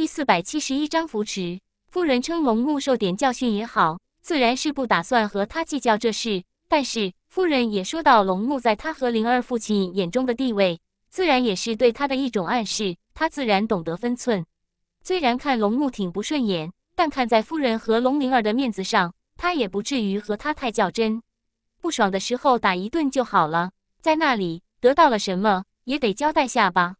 第四百七十一章扶持夫人称龙木受点教训也好，自然是不打算和他计较这事。但是夫人也说到龙木在他和灵儿父亲眼中的地位，自然也是对他的一种暗示。他自然懂得分寸。虽然看龙木挺不顺眼，但看在夫人和龙灵儿的面子上，他也不至于和他太较真。不爽的时候打一顿就好了。在那里得到了什么，也得交代下吧。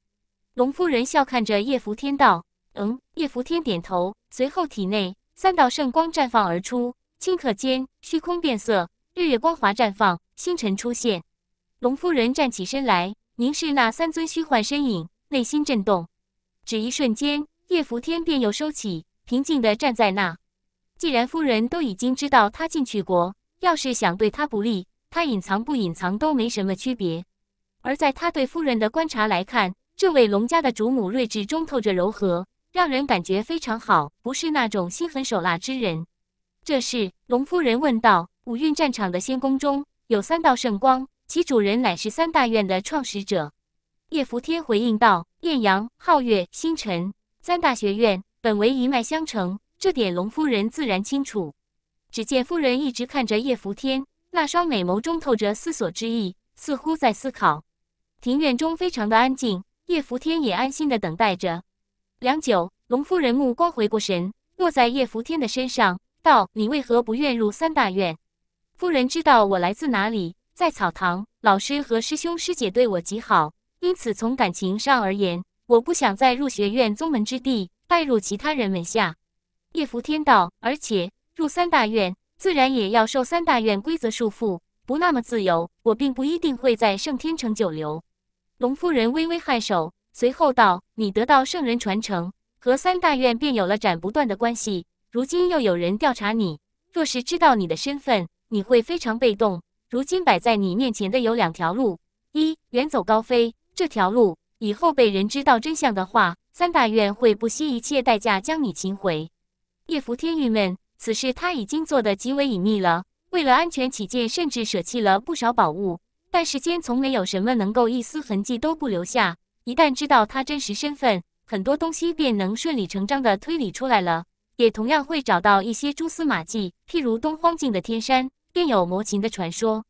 龙夫人笑看着叶福天道。嗯，叶拂天点头，随后体内三道圣光绽放而出，顷刻间虚空变色，日月光华绽放，星辰出现。龙夫人站起身来，凝视那三尊虚幻身影，内心震动。只一瞬间，叶拂天便又收起，平静地站在那。既然夫人都已经知道他进去过，要是想对他不利，他隐藏不隐藏都没什么区别。而在他对夫人的观察来看，这位龙家的主母睿智中透着柔和。让人感觉非常好，不是那种心狠手辣之人。这时，龙夫人问道。五运战场的仙宫中有三道圣光，其主人乃是三大院的创始者。叶福天回应道：“艳阳、皓月、星辰三大学院本为一脉相承，这点龙夫人自然清楚。”只见夫人一直看着叶福天，那双美眸中透着思索之意，似乎在思考。庭院中非常的安静，叶福天也安心的等待着。良久，龙夫人目光回过神，落在叶伏天的身上，道：“你为何不愿入三大院？”夫人知道我来自哪里，在草堂，老师和师兄师姐对我极好，因此从感情上而言，我不想在入学院宗门之地拜入其他人门下。叶伏天道：“而且入三大院，自然也要受三大院规则束缚，不那么自由。我并不一定会在圣天城久留。”龙夫人微微颔首。随后道：“你得到圣人传承和三大院便有了斩不断的关系。如今又有人调查你，若是知道你的身份，你会非常被动。如今摆在你面前的有两条路：一远走高飞，这条路以后被人知道真相的话，三大院会不惜一切代价将你擒回。”叶伏天郁闷，此事他已经做得极为隐秘了，为了安全起见，甚至舍弃了不少宝物。但世间从没有什么能够一丝痕迹都不留下。一旦知道他真实身份，很多东西便能顺理成章地推理出来了，也同样会找到一些蛛丝马迹。譬如东荒境的天山，便有魔琴的传说。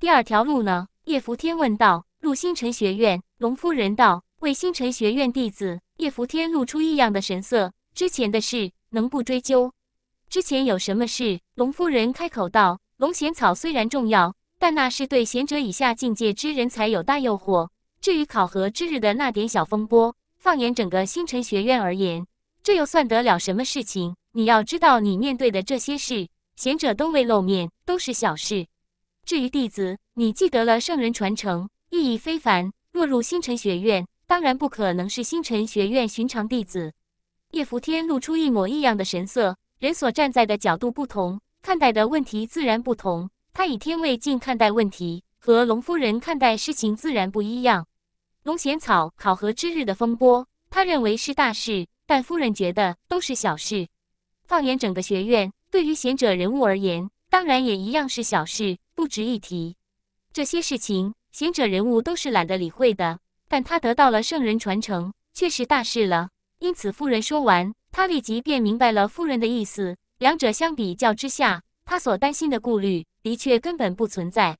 第二条路呢？叶伏天问道。入星辰学院，龙夫人道，为星辰学院弟子。叶伏天露出异样的神色。之前的事能不追究？之前有什么事？龙夫人开口道。龙涎草虽然重要，但那是对贤者以下境界之人才有大诱惑。至于考核之日的那点小风波，放眼整个星辰学院而言，这又算得了什么事情？你要知道，你面对的这些事，贤者都未露面，都是小事。至于弟子，你既得了圣人传承，意义非凡。若入星辰学院，当然不可能是星辰学院寻常弟子。叶伏天露出一抹异样的神色，人所站在的角度不同，看待的问题自然不同。他以天为镜看待问题。和龙夫人看待事情自然不一样。龙涎草考核之日的风波，他认为是大事，但夫人觉得都是小事。放眼整个学院，对于贤者人物而言，当然也一样是小事，不值一提。这些事情，贤者人物都是懒得理会的。但他得到了圣人传承，却是大事了。因此，夫人说完，他立即便明白了夫人的意思。两者相比较之下，他所担心的顾虑的确根本不存在。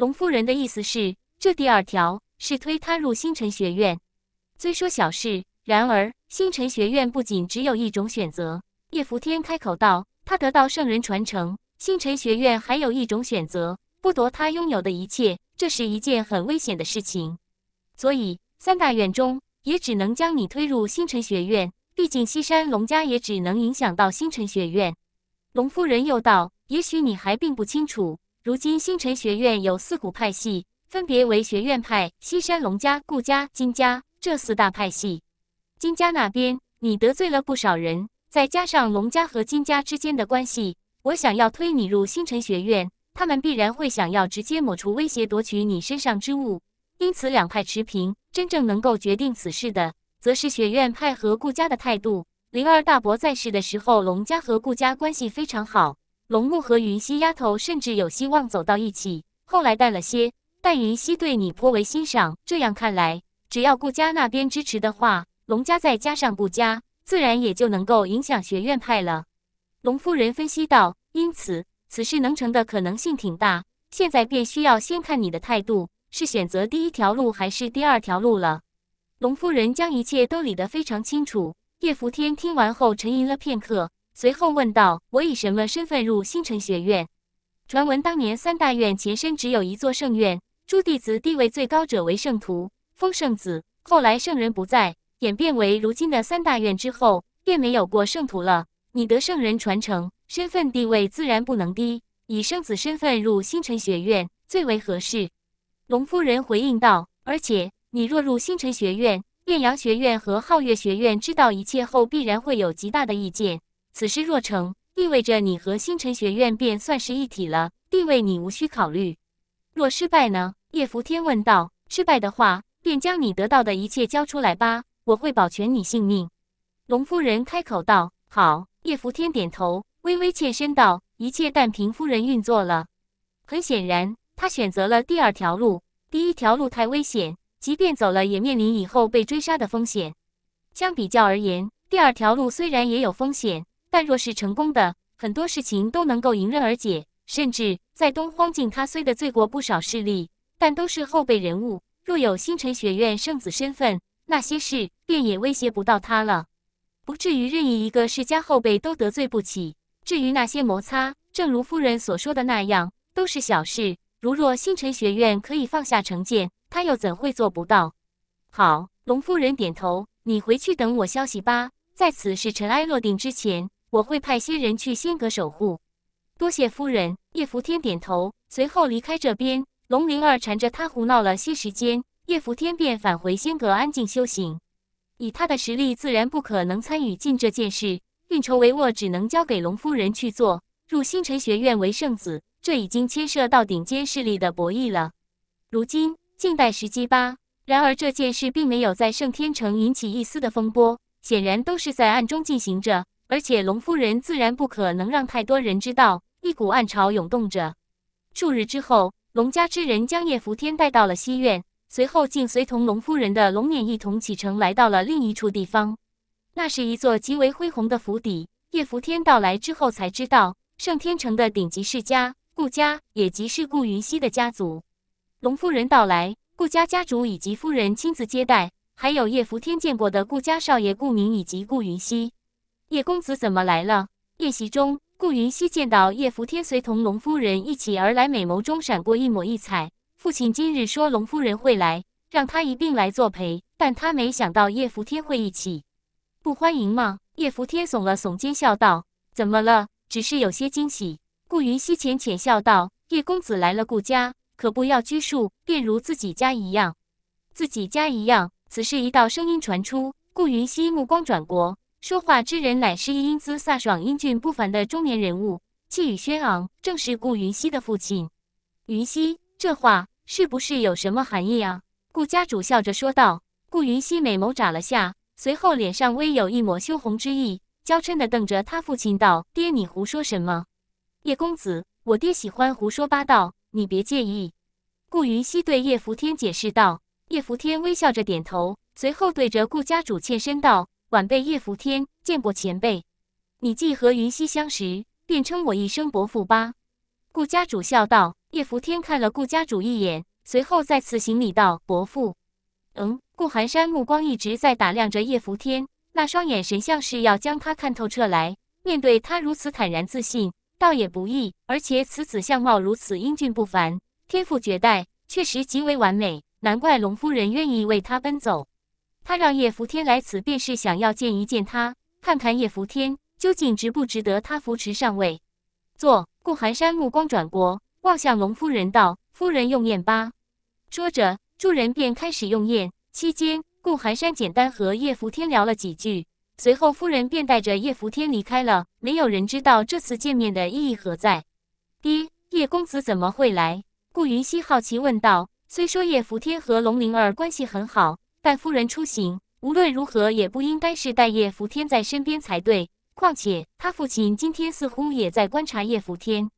龙夫人的意思是，这第二条是推他入星辰学院。虽说小事，然而星辰学院不仅只有一种选择。叶福天开口道：“他得到圣人传承，星辰学院还有一种选择，剥夺他拥有的一切。这是一件很危险的事情，所以三大院中也只能将你推入星辰学院。毕竟西山龙家也只能影响到星辰学院。”龙夫人又道：“也许你还并不清楚。”如今星辰学院有四股派系，分别为学院派、西山龙家、顾家、金家这四大派系。金家那边你得罪了不少人，再加上龙家和金家之间的关系，我想要推你入星辰学院，他们必然会想要直接抹除威胁，夺取你身上之物。因此两派持平，真正能够决定此事的，则是学院派和顾家的态度。灵儿大伯在世的时候，龙家和顾家关系非常好。龙木和云溪丫头甚至有希望走到一起。后来带了些，但云溪对你颇为欣赏。这样看来，只要顾家那边支持的话，龙家再加上顾家，自然也就能够影响学院派了。龙夫人分析道：“因此，此事能成的可能性挺大。现在便需要先看你的态度，是选择第一条路还是第二条路了。”龙夫人将一切都理得非常清楚。叶伏天听完后沉吟了片刻。随后问道：“我以什么身份入星辰学院？传闻当年三大院前身只有一座圣院，诸弟子地位最高者为圣徒、封圣子。后来圣人不在，演变为如今的三大院之后，便没有过圣徒了。你得圣人传承，身份地位自然不能低，以圣子身份入星辰学院最为合适。”龙夫人回应道：“而且你若入星辰学院，艳阳学院和皓月学院知道一切后，必然会有极大的意见。”此事若成，意味着你和星辰学院便算是一体了，地位你无需考虑。若失败呢？叶拂天问道。失败的话，便将你得到的一切交出来吧，我会保全你性命。龙夫人开口道。好。叶拂天点头，微微欠身道：“一切但凭夫人运作了。”很显然，他选择了第二条路。第一条路太危险，即便走了，也面临以后被追杀的风险。相比较而言，第二条路虽然也有风险。但若是成功的，很多事情都能够迎刃而解。甚至在东荒境，他虽得罪过不少势力，但都是后辈人物。若有星辰学院圣子身份，那些事便也威胁不到他了，不至于任意一个世家后辈都得罪不起。至于那些摩擦，正如夫人所说的那样，都是小事。如若星辰学院可以放下成见，他又怎会做不到？好，龙夫人点头，你回去等我消息吧。在此事尘埃落定之前。我会派仙人去仙阁守护。多谢夫人。叶伏天点头，随后离开这边。龙灵儿缠着他胡闹了些时间，叶伏天便返回仙阁安静修行。以他的实力，自然不可能参与进这件事，运筹帷幄只能交给龙夫人去做。入星辰学院为圣子，这已经牵涉到顶尖势力的博弈了。如今静待时机吧。然而这件事并没有在圣天城引起一丝的风波，显然都是在暗中进行着。而且龙夫人自然不可能让太多人知道，一股暗潮涌动着。数日之后，龙家之人将叶福天带到了西院，随后竟随同龙夫人的龙辇一同启程，来到了另一处地方。那是一座极为恢宏的府邸。叶福天到来之后才知道，圣天城的顶级世家顾家，也即是顾云溪的家族。龙夫人到来，顾家家主以及夫人亲自接待，还有叶福天见过的顾家少爷顾明以及顾云熙。叶公子怎么来了？宴席中，顾云溪见到叶福天随同龙夫人一起而来，美眸中闪过一抹异彩。父亲今日说龙夫人会来，让他一并来作陪，但他没想到叶福天会一起。不欢迎吗？叶福天耸了耸肩，笑道：“怎么了？只是有些惊喜。”顾云溪浅浅笑道：“叶公子来了，顾家可不要拘束，便如自己家一样。”自己家一样。此时一道声音传出，顾云溪目光转过。说话之人乃是一英姿飒爽、英俊不凡的中年人物，气宇轩昂，正是顾云熙的父亲。云熙，这话是不是有什么含义啊？顾家主笑着说道。顾云熙美眸眨了下，随后脸上微有一抹羞红之意，娇嗔的瞪着他父亲道：“爹，你胡说什么？叶公子，我爹喜欢胡说八道，你别介意。”顾云熙对叶福天解释道。叶福天微笑着点头，随后对着顾家主欠身道。晚辈叶福天见过前辈，你既和云溪相识，便称我一声伯父吧。”顾家主笑道。叶福天看了顾家主一眼，随后再次行礼道：“伯父。”嗯。顾寒山目光一直在打量着叶福天，那双眼神像是要将他看透彻来。面对他如此坦然自信，倒也不易。而且此子相貌如此英俊不凡，天赋绝代，确实极为完美，难怪龙夫人愿意为他奔走。他让叶福天来此，便是想要见一见他，看看叶福天究竟值不值得他扶持上位。坐。顾寒山目光转过，望向龙夫人道：“夫人用宴吧。”说着，众人便开始用宴。期间，顾寒山简单和叶福天聊了几句，随后夫人便带着叶福天离开了。没有人知道这次见面的意义何在。爹，叶公子怎么会来？顾云熙好奇问道。虽说叶福天和龙灵儿关系很好。带夫人出行，无论如何也不应该是带叶福天在身边才对。况且他父亲今天似乎也在观察叶福天。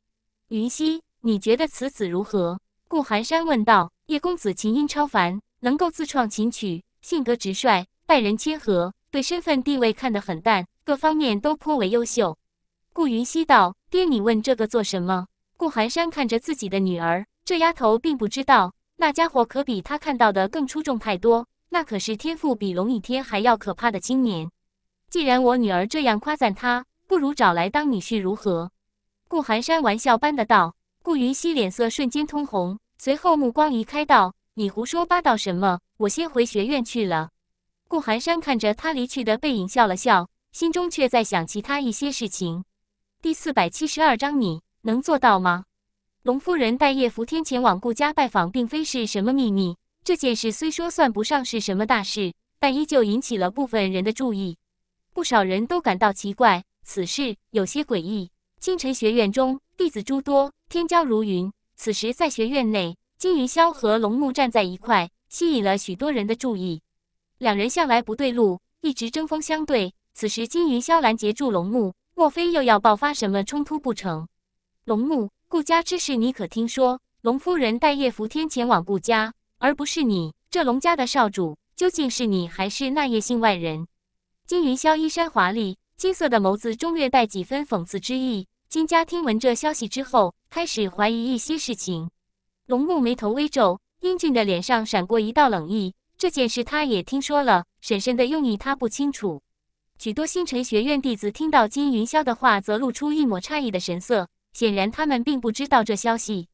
云溪，你觉得此子如何？顾寒山问道。叶公子琴音超凡，能够自创琴曲，性格直率，待人谦和，对身份地位看得很淡，各方面都颇为优秀。顾云溪道：“爹，你问这个做什么？”顾寒山看着自己的女儿，这丫头并不知道，那家伙可比他看到的更出众太多。那可是天赋比龙倚天还要可怕的青年，既然我女儿这样夸赞他，不如找来当女婿如何？顾寒山玩笑般的道。顾云溪脸色瞬间通红，随后目光移开道：“你胡说八道什么？我先回学院去了。”顾寒山看着他离去的背影笑了笑，心中却在想其他一些事情。第四百七十二章，你能做到吗？龙夫人带叶扶天前往顾家拜访，并非是什么秘密。这件事虽说算不上是什么大事，但依旧引起了部分人的注意。不少人都感到奇怪，此事有些诡异。清城学院中弟子诸多，天骄如云。此时在学院内，金云霄和龙木站在一块，吸引了许多人的注意。两人向来不对路，一直针锋相对。此时金云霄拦截住龙木，莫非又要爆发什么冲突不成？龙木，顾家之事你可听说？龙夫人带叶福天前往顾家。而不是你，这龙家的少主究竟是你，还是那叶姓外人？金云霄衣衫华丽，金色的眸子中略带几分讽刺之意。金家听闻这消息之后，开始怀疑一些事情。龙木眉头微皱，英俊的脸上闪过一道冷意。这件事他也听说了，婶婶的用意他不清楚。许多星辰学院弟子听到金云霄的话，则露出一抹诧异的神色，显然他们并不知道这消息。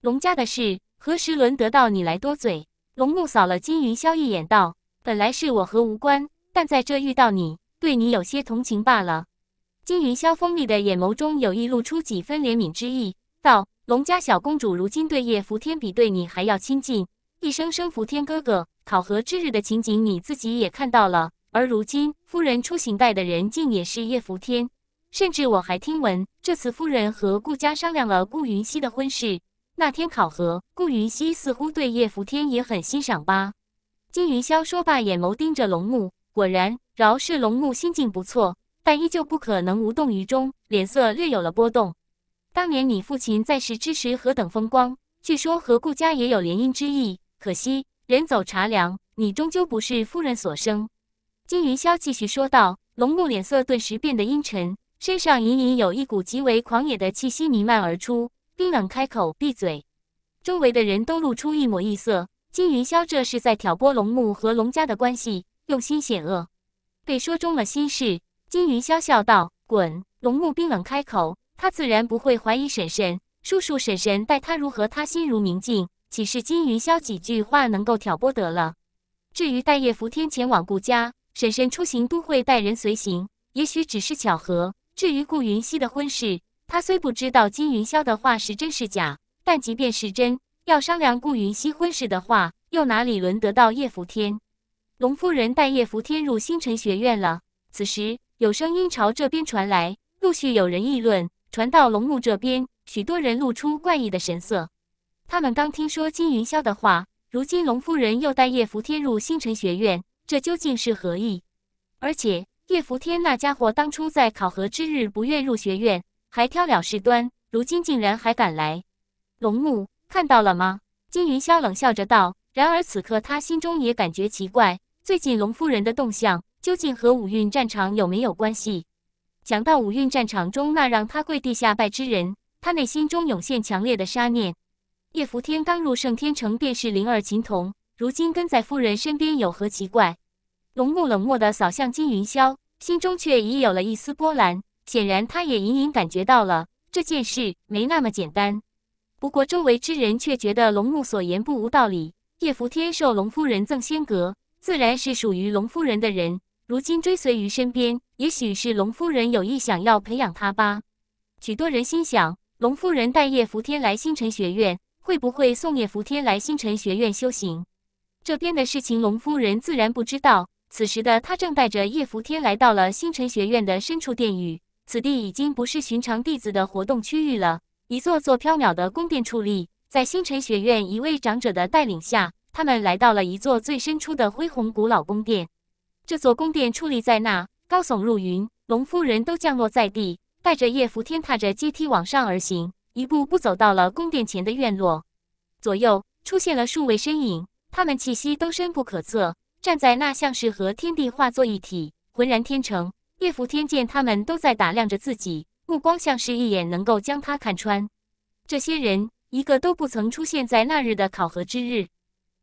龙家的事。何时轮得到你来多嘴？龙木扫了金云霄一眼，道：“本来是我和无关，但在这遇到你，对你有些同情罢了。”金云霄锋利的眼眸中有意露出几分怜悯之意，道：“龙家小公主如今对叶福天比对你还要亲近，一声声福天哥哥。考核之日的情景你自己也看到了，而如今夫人出行带的人竟也是叶福天，甚至我还听闻这次夫人和顾家商量了顾云溪的婚事。”那天考核，顾云溪似乎对叶福天也很欣赏吧？金云霄说罢，眼眸盯着龙木。果然，饶是龙木心境不错，但依旧不可能无动于衷，脸色略有了波动。当年你父亲在世之时何等风光，据说和顾家也有联姻之意。可惜人走茶凉，你终究不是夫人所生。金云霄继续说道。龙木脸色顿时变得阴沉，身上隐隐有一股极为狂野的气息弥漫而出。冰冷开口：“闭嘴！”周围的人都露出一抹异色。金云霄这是在挑拨龙木和龙家的关系，用心险恶。被说中了心事，金云霄笑道：“滚！”龙木冰冷开口：“他自然不会怀疑婶婶、叔叔、婶婶待他如何，他心如明镜，岂是金云霄几句话能够挑拨得了？至于待叶福天前往顾家，婶婶出行都会带人随行，也许只是巧合。至于顾云溪的婚事……”他虽不知道金云霄的话是真是假，但即便是真，要商量顾云溪婚事的话，又哪里轮得到叶伏天？龙夫人带叶伏天入星辰学院了。此时有声音朝这边传来，陆续有人议论，传到龙墓这边，许多人露出怪异的神色。他们刚听说金云霄的话，如今龙夫人又带叶伏天入星辰学院，这究竟是何意？而且叶伏天那家伙当初在考核之日不愿入学院。还挑了事端，如今竟然还敢来！龙木看到了吗？金云霄冷笑着道。然而此刻，他心中也感觉奇怪，最近龙夫人的动向究竟和五运战场有没有关系？想到五运战场中那让他跪地下拜之人，他内心中涌现强烈的杀念。叶伏天刚入圣天城便是灵儿琴童，如今跟在夫人身边有何奇怪？龙木冷漠地扫向金云霄，心中却已有了一丝波澜。显然，他也隐隐感觉到了这件事没那么简单。不过，周围之人却觉得龙木所言不无道理。叶福天受龙夫人赠仙阁，自然是属于龙夫人的人。如今追随于身边，也许是龙夫人有意想要培养他吧。许多人心想，龙夫人带叶福天来星辰学院，会不会送叶福天来星辰学院修行？这边的事情，龙夫人自然不知道。此时的他正带着叶福天来到了星辰学院的深处殿宇。此地已经不是寻常弟子的活动区域了，一座座缥缈的宫殿矗立。在星辰学院一位长者的带领下，他们来到了一座最深处的恢宏古老宫殿。这座宫殿矗立在那，高耸入云。龙夫人都降落在地，带着叶福天踏着阶梯往上而行，一步步走到了宫殿前的院落。左右出现了数位身影，他们气息都深不可测，站在那像是和天地化作一体，浑然天成。叶福天见他们都在打量着自己，目光像是一眼能够将他看穿。这些人一个都不曾出现在那日的考核之日。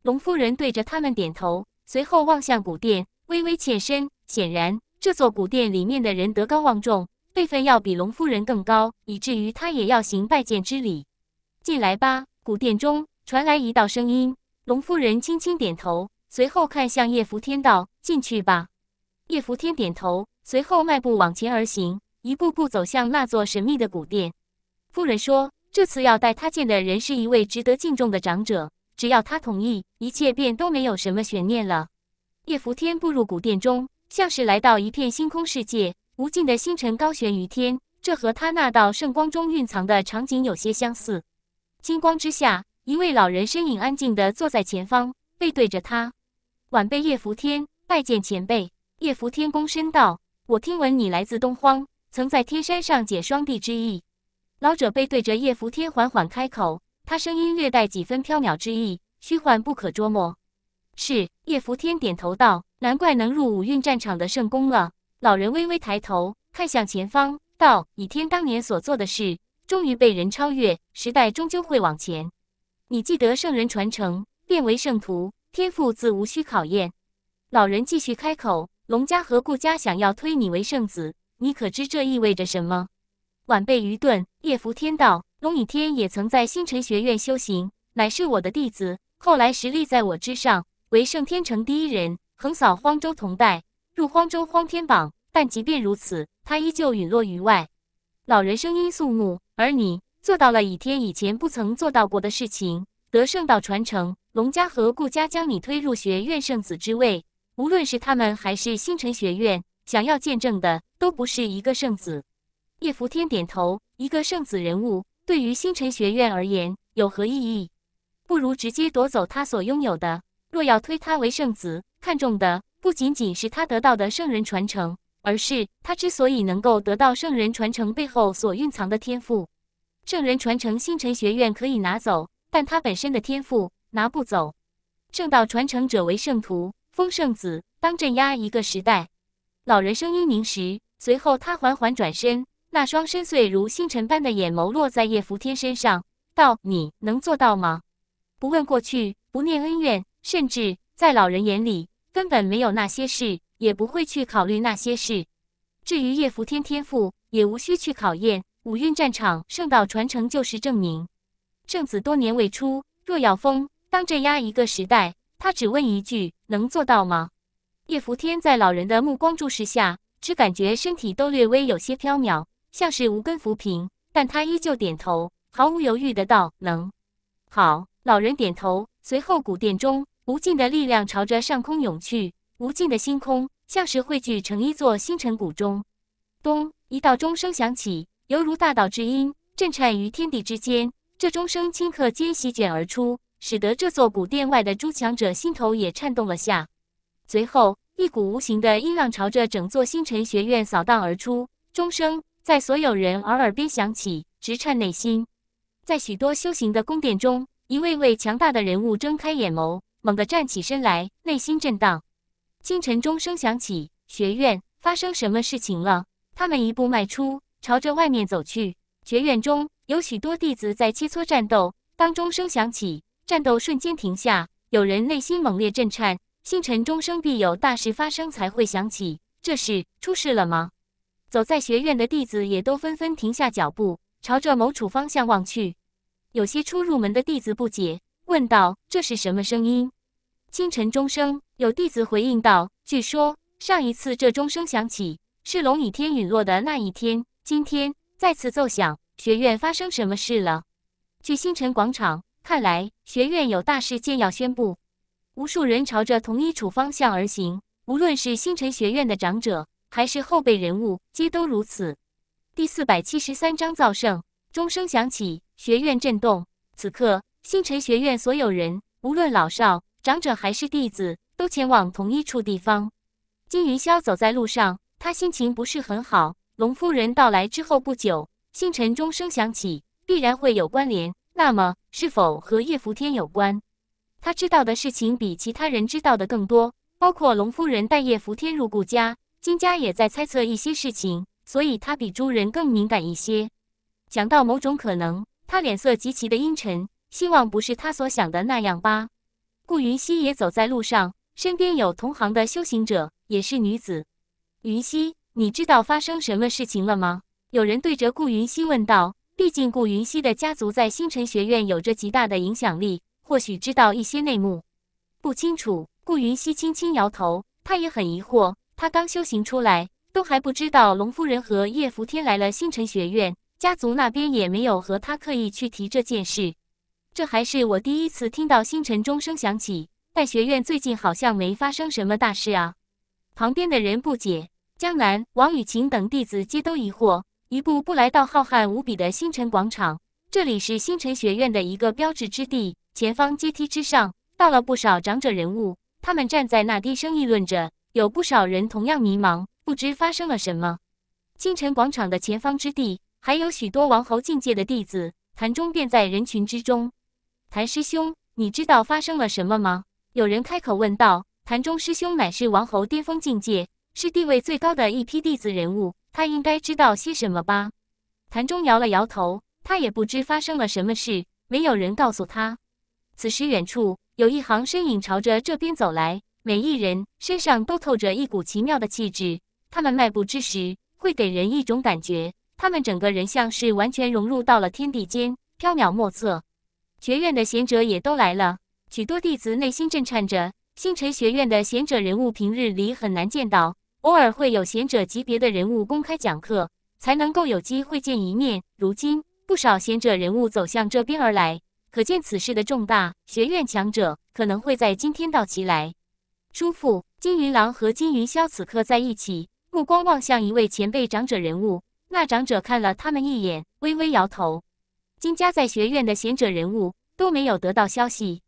龙夫人对着他们点头，随后望向古殿，微微欠身。显然，这座古殿里面的人德高望重，辈分要比龙夫人更高，以至于他也要行拜见之礼。进来吧。古殿中传来一道声音。龙夫人轻轻点头，随后看向叶福天，道：“进去吧。”叶福天点头。随后迈步往前而行，一步步走向那座神秘的古殿。夫人说：“这次要带他见的人是一位值得敬重的长者，只要他同意，一切便都没有什么悬念了。”叶拂天步入古殿中，像是来到一片星空世界，无尽的星辰高悬于天，这和他那道圣光中蕴藏的场景有些相似。金光之下，一位老人身影安静地坐在前方，背对着他。晚辈叶拂天拜见前辈。叶拂天躬身道。我听闻你来自东荒，曾在天山上解双帝之意。老者背对着叶扶天，缓缓开口，他声音略带几分缥缈之意，虚幻不可捉摸。是，叶扶天点头道：“难怪能入五运战场的圣宫了。”老人微微抬头，看向前方，道：“倚天当年所做的事，终于被人超越。时代终究会往前。你记得圣人传承，变为圣徒，天赋自无需考验。”老人继续开口。龙家和顾家想要推你为圣子，你可知这意味着什么？晚辈愚钝。叶拂天道，龙倚天也曾在星辰学院修行，乃是我的弟子。后来实力在我之上，为圣天城第一人，横扫荒州同代，入荒州荒天榜。但即便如此，他依旧陨落于外。老人声音肃穆。而你做到了倚天以前不曾做到过的事情，得圣道传承，龙家和顾家将你推入学院圣子之位。无论是他们还是星辰学院，想要见证的都不是一个圣子。叶福天点头。一个圣子人物对于星辰学院而言有何意义？不如直接夺走他所拥有的。若要推他为圣子，看重的不仅仅是他得到的圣人传承，而是他之所以能够得到圣人传承背后所蕴藏的天赋。圣人传承，星辰学院可以拿走，但他本身的天赋拿不走。圣道传承者为圣徒。风圣子当镇压一个时代。老人声音凝实，随后他缓缓转身，那双深邃如星辰般的眼眸落在叶福天身上，道：“你能做到吗？”不问过去，不念恩怨，甚至在老人眼里根本没有那些事，也不会去考虑那些事。至于叶福天天赋，也无需去考验。五运战场，圣道传承就是证明。圣子多年未出，若要封，当镇压一个时代。他只问一句：“能做到吗？”叶伏天在老人的目光注视下，只感觉身体都略微有些飘渺，像是无根浮萍。但他依旧点头，毫无犹豫的道：“能。”好，老人点头，随后古殿中无尽的力量朝着上空涌去，无尽的星空像是汇聚成一座星辰古钟。咚！一道钟声响起，犹如大道之音，震颤于天地之间。这钟声顷刻间席卷而出。使得这座古殿外的诸强者心头也颤动了下，随后一股无形的音浪朝着整座星辰学院扫荡而出，钟声在所有人耳耳边响起，直颤内心。在许多修行的宫殿中，一位位强大的人物睁开眼眸，猛地站起身来，内心震荡。清晨钟声响起，学院发生什么事情了？他们一步迈出，朝着外面走去。学院中有许多弟子在切磋战斗，当钟声响起。战斗瞬间停下，有人内心猛烈震颤。星辰钟声必有大事发生才会响起，这是出事了吗？走在学院的弟子也都纷纷停下脚步，朝着某处方向望去。有些初入门的弟子不解，问道：“这是什么声音？”星辰钟声，有弟子回应道：“据说上一次这钟声响起是龙倚天陨落的那一天，今天再次奏响，学院发生什么事了？”去星辰广场。看来学院有大事件要宣布，无数人朝着同一处方向而行。无论是星辰学院的长者，还是后辈人物，皆都如此。第四百七十三章造圣。钟声响起，学院震动。此刻，星辰学院所有人，无论老少、长者还是弟子，都前往同一处地方。金云霄走在路上，他心情不是很好。龙夫人到来之后不久，星辰钟声响起，必然会有关联。那么，是否和叶福天有关？他知道的事情比其他人知道的更多，包括龙夫人带叶福天入顾家，金家也在猜测一些事情，所以他比诸人更敏感一些。讲到某种可能，他脸色极其的阴沉，希望不是他所想的那样吧。顾云溪也走在路上，身边有同行的修行者，也是女子。云溪，你知道发生什么事情了吗？有人对着顾云溪问道。毕竟顾云溪的家族在星辰学院有着极大的影响力，或许知道一些内幕。不清楚。顾云溪轻轻摇头，他也很疑惑。他刚修行出来，都还不知道龙夫人和叶福天来了星辰学院，家族那边也没有和他刻意去提这件事。这还是我第一次听到星辰钟声响起，但学院最近好像没发生什么大事啊。旁边的人不解，江南、王雨晴等弟子皆都疑惑。一步步来到浩瀚无比的星辰广场，这里是星辰学院的一个标志之地。前方阶梯之上，到了不少长者人物，他们站在那低声议论着。有不少人同样迷茫，不知发生了什么。星辰广场的前方之地，还有许多王侯境界的弟子。谭中便在人群之中。谭师兄，你知道发生了什么吗？有人开口问道。谭中师兄乃是王侯巅峰境界，是地位最高的一批弟子人物。他应该知道些什么吧？谭中摇了摇头，他也不知发生了什么事，没有人告诉他。此时，远处有一行身影朝着这边走来，每一人身上都透着一股奇妙的气质。他们迈步之时，会给人一种感觉，他们整个人像是完全融入到了天地间，飘渺莫测。学院的贤者也都来了，许多弟子内心震颤着。星辰学院的贤者人物，平日里很难见到。偶尔会有贤者级别的人物公开讲课，才能够有机会见一面。如今不少贤者人物走向这边而来，可见此事的重大。学院强者可能会在今天到齐来。叔父金云郎和金云霄此刻在一起，目光望向一位前辈长者人物。那长者看了他们一眼，微微摇头。金家在学院的贤者人物都没有得到消息，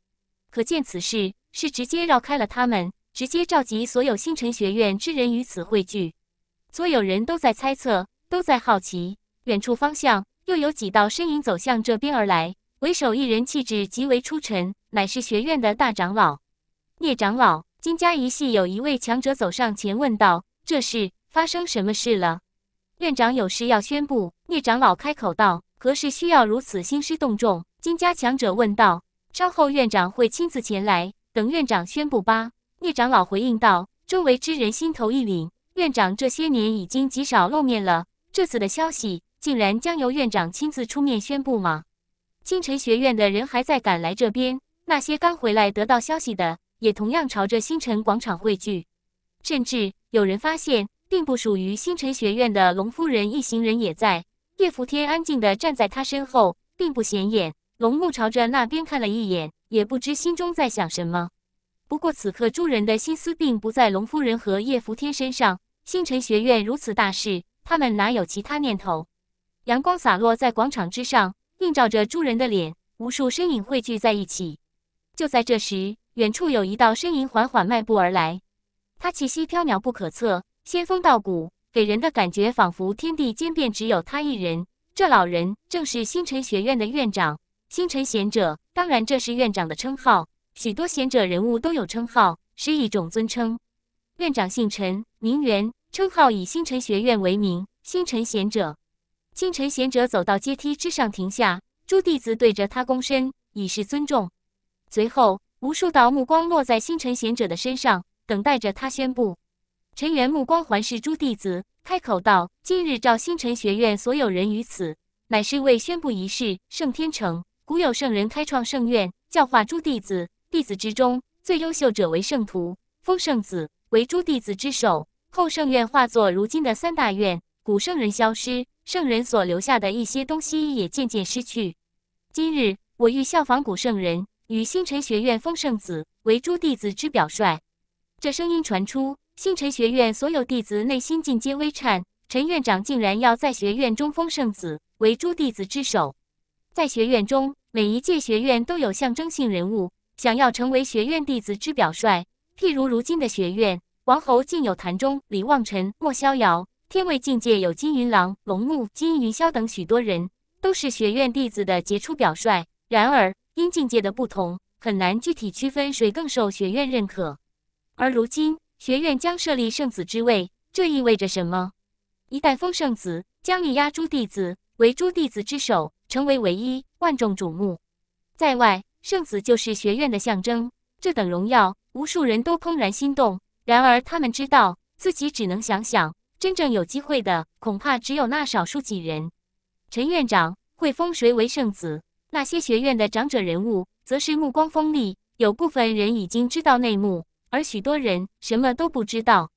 可见此事是直接绕开了他们。直接召集所有星辰学院之人于此汇聚，所有人都在猜测，都在好奇。远处方向又有几道身影走向这边而来，为首一人气质极为出尘，乃是学院的大长老聂长老。金家一系有一位强者走上前问道：“这是发生什么事了？”院长有事要宣布。聂长老开口道：“何事需要如此兴师动众？”金家强者问道：“稍后院长会亲自前来，等院长宣布吧。”聂长老回应道：“周围之人心头一凛，院长这些年已经极少露面了，这次的消息竟然将由院长亲自出面宣布吗？”星辰学院的人还在赶来这边，那些刚回来得到消息的，也同样朝着星辰广场汇聚。甚至有人发现，并不属于星辰学院的龙夫人一行人也在。叶伏天安静地站在他身后，并不显眼。龙木朝着那边看了一眼，也不知心中在想什么。不过此刻，诸人的心思并不在龙夫人和叶伏天身上。星辰学院如此大事，他们哪有其他念头？阳光洒落在广场之上，映照着诸人的脸。无数身影汇聚在一起。就在这时，远处有一道身影缓缓迈步而来。他气息飘渺不可测，仙风道骨，给人的感觉仿佛天地间便只有他一人。这老人正是星辰学院的院长，星辰贤者。当然，这是院长的称号。许多贤者人物都有称号，是一种尊称。院长姓陈，名元，称号以星辰学院为名，星辰贤者。星辰贤者走到阶梯之上停下，诸弟子对着他躬身，以示尊重。随后，无数道目光落在星辰贤者的身上，等待着他宣布。陈元目光环视诸弟子，开口道：“今日召星辰学院所有人于此，乃是为宣布仪式。圣天成。古有圣人开创圣院，教化诸弟子。”弟子之中最优秀者为圣徒，封圣子为诸弟子之首。后圣院化作如今的三大院，古圣人消失，圣人所留下的一些东西也渐渐失去。今日我欲效仿古圣人，与星辰学院封圣子为诸弟子之表率。这声音传出，星辰学院所有弟子内心尽皆微颤。陈院长竟然要在学院中封圣子为诸弟子之首，在学院中每一届学院都有象征性人物。想要成为学院弟子之表率，譬如如今的学院，王侯竟有谭中、李望尘、莫逍遥，天位境界有金云郎、龙木、金云霄等，许多人都是学院弟子的杰出表率。然而因境界的不同，很难具体区分谁更受学院认可。而如今学院将设立圣子之位，这意味着什么？一代封圣子将力压诸弟子，为诸弟子之首，成为唯一，万众瞩目。在外。圣子就是学院的象征，这等荣耀，无数人都怦然心动。然而，他们知道自己只能想想，真正有机会的，恐怕只有那少数几人。陈院长会封谁为圣子？那些学院的长者人物，则是目光锋利。有部分人已经知道内幕，而许多人什么都不知道。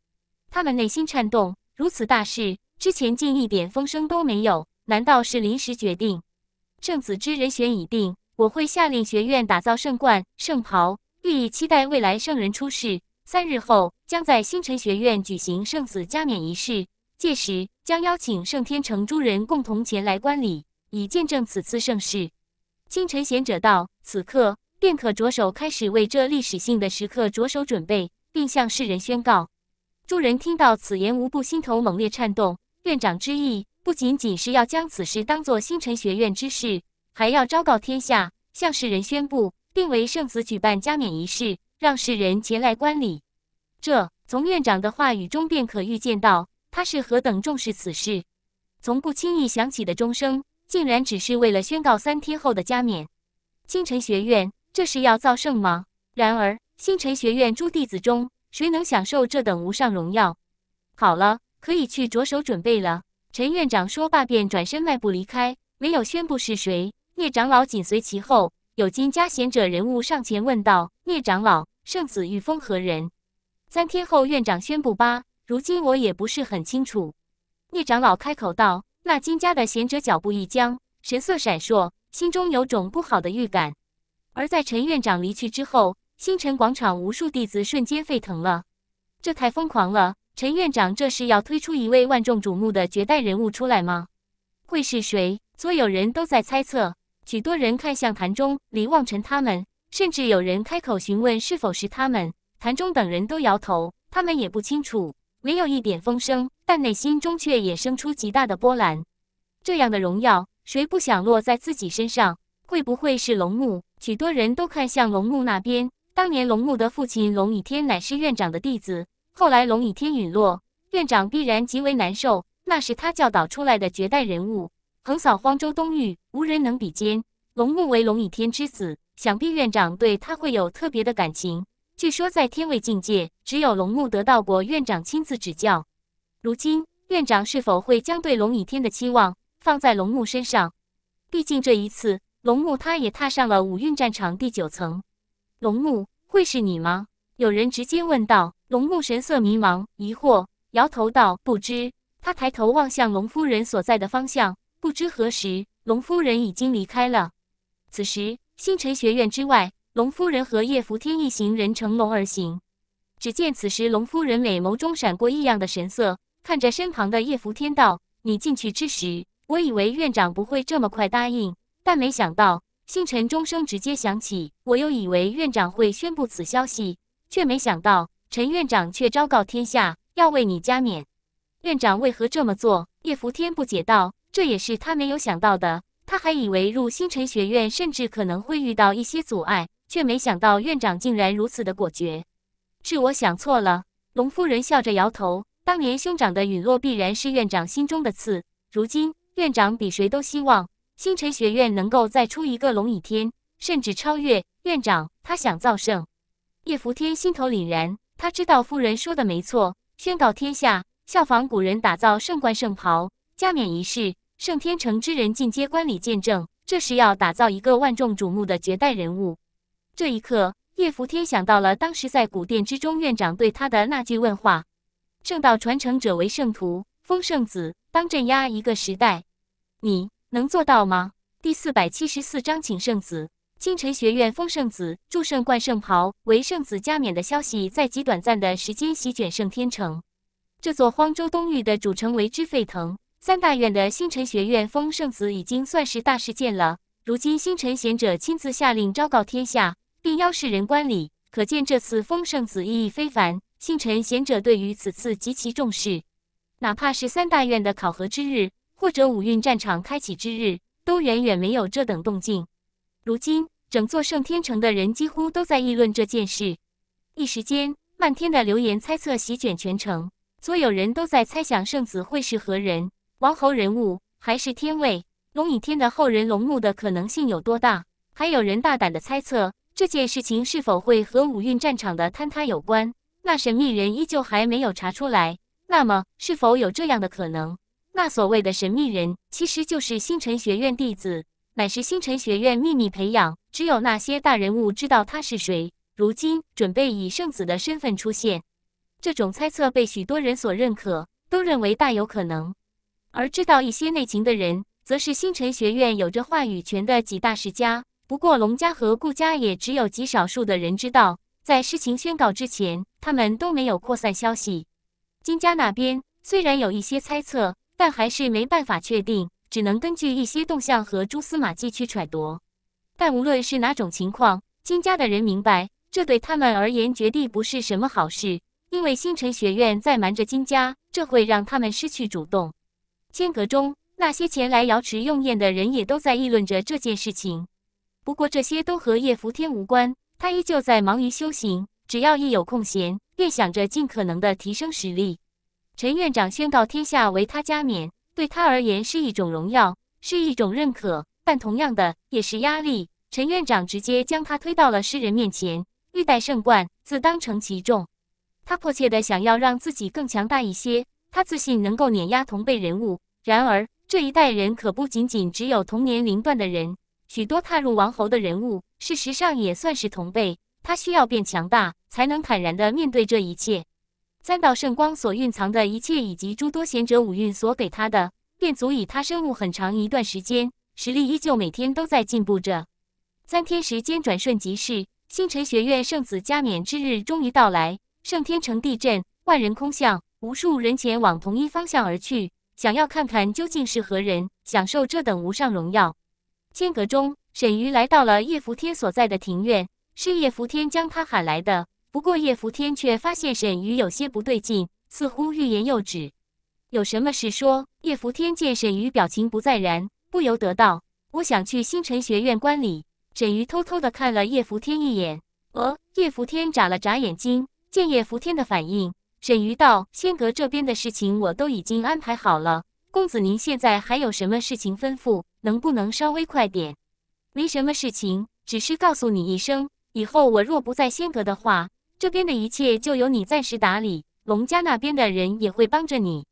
他们内心颤动：如此大事，之前竟一点风声都没有，难道是临时决定？圣子之人选已定。我会下令学院打造圣冠、圣袍，寓意期待未来圣人出世。三日后将在星辰学院举行圣子加冕仪式，届时将邀请圣天城诸人共同前来观礼，以见证此次盛世。清晨贤者道：“此刻便可着手开始为这历史性的时刻着手准备，并向世人宣告。”诸人听到此言，无不心头猛烈颤动。院长之意，不仅仅是要将此事当做星辰学院之事。还要昭告天下，向世人宣布，并为圣子举办加冕仪式，让世人前来观礼。这从院长的话语中便可预见到，他是何等重视此事。从不轻易响起的钟声，竟然只是为了宣告三天后的加冕。星辰学院，这是要造圣吗？然而，星辰学院诸弟子中，谁能享受这等无上荣耀？好了，可以去着手准备了。陈院长说罢，便转身迈步离开，没有宣布是谁。聂长老紧随其后，有金家贤者人物上前问道：“聂长老，圣子欲封何人？”三天后，院长宣布吧。如今我也不是很清楚。”聂长老开口道。那金家的贤者脚步一僵，神色闪烁，心中有种不好的预感。而在陈院长离去之后，星辰广场无数弟子瞬间沸腾了。这太疯狂了！陈院长这是要推出一位万众瞩目的绝代人物出来吗？会是谁？所有人都在猜测。许多人看向谭中、李望尘他们，甚至有人开口询问是否是他们。谭中等人都摇头，他们也不清楚，唯有一点风声，但内心中却也生出极大的波澜。这样的荣耀，谁不想落在自己身上？会不会是龙木？许多人都看向龙木那边。当年龙木的父亲龙倚天乃是院长的弟子，后来龙倚天陨落，院长必然极为难受。那是他教导出来的绝代人物。横扫荒州东域，无人能比肩。龙木为龙以天之子，想必院长对他会有特别的感情。据说在天位境界，只有龙木得到过院长亲自指教。如今，院长是否会将对龙以天的期望放在龙木身上？毕竟这一次，龙木他也踏上了五运战场第九层。龙木会是你吗？有人直接问道。龙木神色迷茫，疑惑，摇头道：“不知。”他抬头望向龙夫人所在的方向。不知何时，龙夫人已经离开了。此时，星辰学院之外，龙夫人和叶拂天一行人乘龙而行。只见此时，龙夫人美眸中闪过异样的神色，看着身旁的叶拂天道：“你进去之时，我以为院长不会这么快答应，但没想到星辰钟声直接响起。我又以为院长会宣布此消息，却没想到陈院长却昭告天下，要为你加冕。院长为何这么做？”叶拂天不解道。这也是他没有想到的，他还以为入星辰学院甚至可能会遇到一些阻碍，却没想到院长竟然如此的果决。是我想错了。龙夫人笑着摇头，当年兄长的陨落必然是院长心中的刺，如今院长比谁都希望星辰学院能够再出一个龙倚天，甚至超越院长。他想造圣。叶福天心头凛然，他知道夫人说的没错，宣告天下，效仿古人打造圣冠、圣袍、加冕仪式。圣天城之人进阶观礼见证，这是要打造一个万众瞩目的绝代人物。这一刻，叶伏天想到了当时在古殿之中院长对他的那句问话：“圣道传承者为圣徒，封圣子当镇压一个时代，你能做到吗？”第四百七十四章，请圣子。清晨学院封圣子祝圣冠圣袍为圣子加冕的消息，在极短暂的时间席卷圣天城，这座荒州东域的主城为之沸腾。三大院的星辰学院封圣子已经算是大事件了。如今星辰贤者亲自下令昭告天下，并邀世人观礼，可见这次封圣子意义非凡。星辰贤者对于此次极其重视，哪怕是三大院的考核之日，或者五运战场开启之日，都远远没有这等动静。如今，整座圣天城的人几乎都在议论这件事，一时间，漫天的流言猜测席卷全城，所有人都在猜想圣子会是何人。王侯人物还是天位龙隐天的后人龙墓的可能性有多大？还有人大胆的猜测这件事情是否会和五运战场的坍塌有关？那神秘人依旧还没有查出来。那么是否有这样的可能？那所谓的神秘人其实就是星辰学院弟子，乃是星辰学院秘密培养，只有那些大人物知道他是谁。如今准备以圣子的身份出现，这种猜测被许多人所认可，都认为大有可能。而知道一些内情的人，则是星辰学院有着话语权的几大世家。不过龙家和顾家也只有极少数的人知道，在事情宣告之前，他们都没有扩散消息。金家那边虽然有一些猜测，但还是没办法确定，只能根据一些动向和蛛丝马迹去揣度。但无论是哪种情况，金家的人明白，这对他们而言绝对不是什么好事，因为星辰学院在瞒着金家，这会让他们失去主动。间隔中，那些前来瑶池用宴的人也都在议论着这件事情。不过这些都和叶福天无关，他依旧在忙于修行。只要一有空闲，便想着尽可能的提升实力。陈院长宣告天下为他加冕，对他而言是一种荣耀，是一种认可，但同样的也是压力。陈院长直接将他推到了世人面前，欲戴圣冠，自当承其重。他迫切的想要让自己更强大一些。他自信能够碾压同辈人物，然而这一代人可不仅仅只有同年龄段的人，许多踏入王侯的人物，事实上也算是同辈。他需要变强大，才能坦然的面对这一切。三道圣光所蕴藏的一切，以及诸多贤者五蕴所给他的，便足以他生物很长一段时间。实力依旧每天都在进步着。三天时间转瞬即逝，星辰学院圣子加冕之日终于到来，圣天城地震，万人空巷。无数人前往同一方向而去，想要看看究竟是何人享受这等无上荣耀。间隔中，沈瑜来到了叶扶天所在的庭院，是叶扶天将他喊来的。不过叶扶天却发现沈瑜有些不对劲，似乎欲言又止。有什么事说？叶扶天见沈瑜表情不在然，不由得道：“我想去星辰学院观礼。”沈瑜偷偷的看了叶扶天一眼。哦，叶扶天眨了眨眼睛，见叶扶天的反应。沈瑜道：“仙阁这边的事情我都已经安排好了，公子您现在还有什么事情吩咐？能不能稍微快点？没什么事情，只是告诉你一声，以后我若不在仙阁的话，这边的一切就由你暂时打理，龙家那边的人也会帮着你。”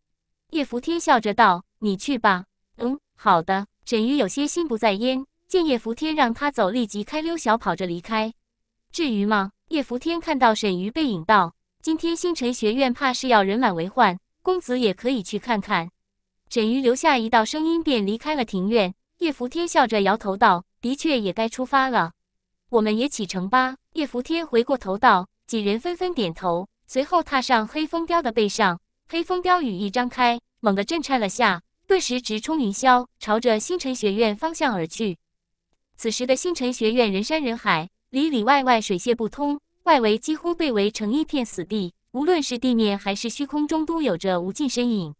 叶福天笑着道：“你去吧。”“嗯，好的。”沈瑜有些心不在焉，见叶福天让他走，立即开溜，小跑着离开。至于吗？叶福天看到沈瑜背影道。今天星辰学院怕是要人满为患，公子也可以去看看。沈瑜留下一道声音，便离开了庭院。叶扶天笑着摇头道：“的确也该出发了，我们也启程吧。”叶扶天回过头道，几人纷纷点头，随后踏上黑风雕的背上。黑风雕羽翼张开，猛地震颤了下，顿时直冲云霄，朝着星辰学院方向而去。此时的星辰学院人山人海，里里外外水泄不通。外围几乎被围成一片死地，无论是地面还是虚空中，都有着无尽身影。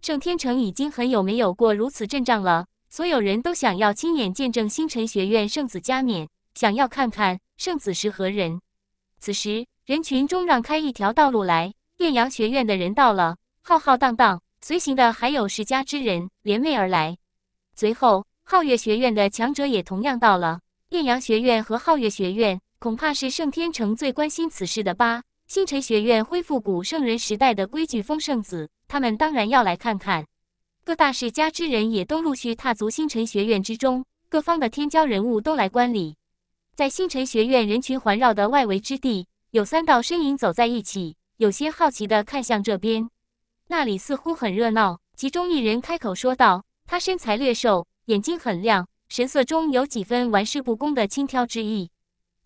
圣天城已经很久没有过如此阵仗了，所有人都想要亲眼见证星辰学院圣子加冕，想要看看圣子是何人。此时人群中让开一条道路来，艳阳学院的人到了，浩浩荡荡，随行的还有世家之人联袂而来。随后，皓月学院的强者也同样到了，艳阳学院和皓月学院。恐怕是圣天城最关心此事的吧。星辰学院恢复古圣人时代的规矩，风圣子他们当然要来看看。各大世家之人也都陆续踏足星辰学院之中，各方的天骄人物都来观礼。在星辰学院人群环绕的外围之地，有三道身影走在一起，有些好奇的看向这边。那里似乎很热闹。其中一人开口说道：“他身材略瘦，眼睛很亮，神色中有几分玩世不恭的轻佻之意。”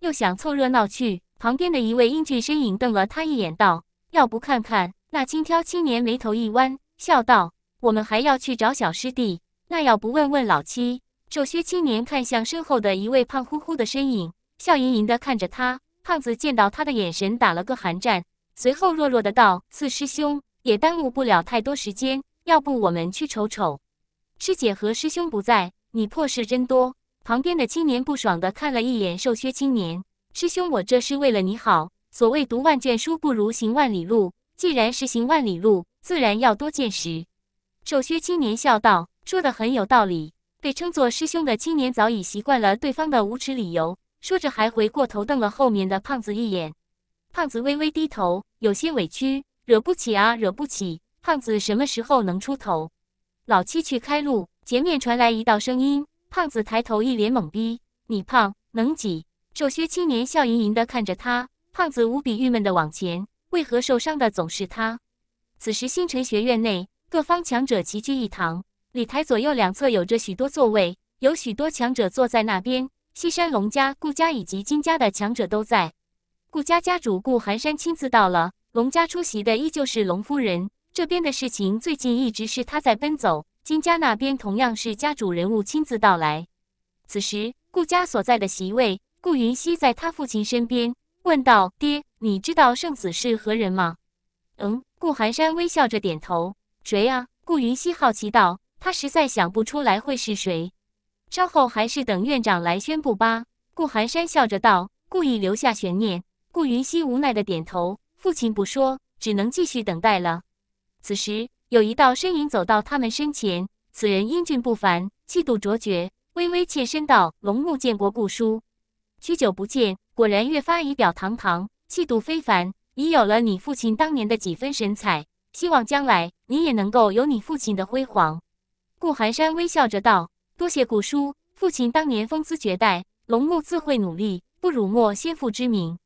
又想凑热闹去，旁边的一位英俊身影瞪了他一眼，道：“要不看看？”那精挑青年眉头一弯，笑道：“我们还要去找小师弟，那要不问问老七？”瘦削青年看向身后的一位胖乎乎的身影，笑盈盈的看着他。胖子见到他的眼神，打了个寒战，随后弱弱的道：“四师兄，也耽误不了太多时间，要不我们去瞅瞅？师姐和师兄不在，你破事真多。”旁边的青年不爽地看了一眼瘦削青年，师兄，我这是为了你好。所谓读万卷书不如行万里路，既然是行万里路，自然要多见识。瘦削青年笑道：“说的很有道理。”被称作师兄的青年早已习惯了对方的无耻理由，说着还回过头瞪了后面的胖子一眼。胖子微微低头，有些委屈：“惹不起啊，惹不起。”胖子什么时候能出头？老七去开路，前面传来一道声音。胖子抬头，一脸懵逼。你胖能挤？瘦削青年笑盈盈地看着他。胖子无比郁闷地往前。为何受伤的总是他？此时，星辰学院内，各方强者齐聚一堂。礼台左右两侧有着许多座位，有许多强者坐在那边。西山龙家、顾家以及金家的强者都在。顾家家主顾寒山亲自到了。龙家出席的依旧是龙夫人。这边的事情最近一直是他在奔走。金家那边同样是家主人物亲自到来。此时，顾家所在的席位，顾云熙在他父亲身边问道：“爹，你知道圣子是何人吗？”“嗯。”顾寒山微笑着点头。“谁啊？”顾云熙好奇道，他实在想不出来会是谁。稍后还是等院长来宣布吧。顾寒山笑着道，故意留下悬念。顾云熙无奈的点头，父亲不说，只能继续等待了。此时。有一道身影走到他们身前，此人英俊不凡，气度卓绝，微微欠身道：“龙木见过顾叔，许久不见，果然越发仪表堂堂，气度非凡，已有了你父亲当年的几分神采。希望将来你也能够有你父亲的辉煌。”顾寒山微笑着道：“多谢顾叔，父亲当年风姿绝代，龙木自会努力，不辱没先父之名。”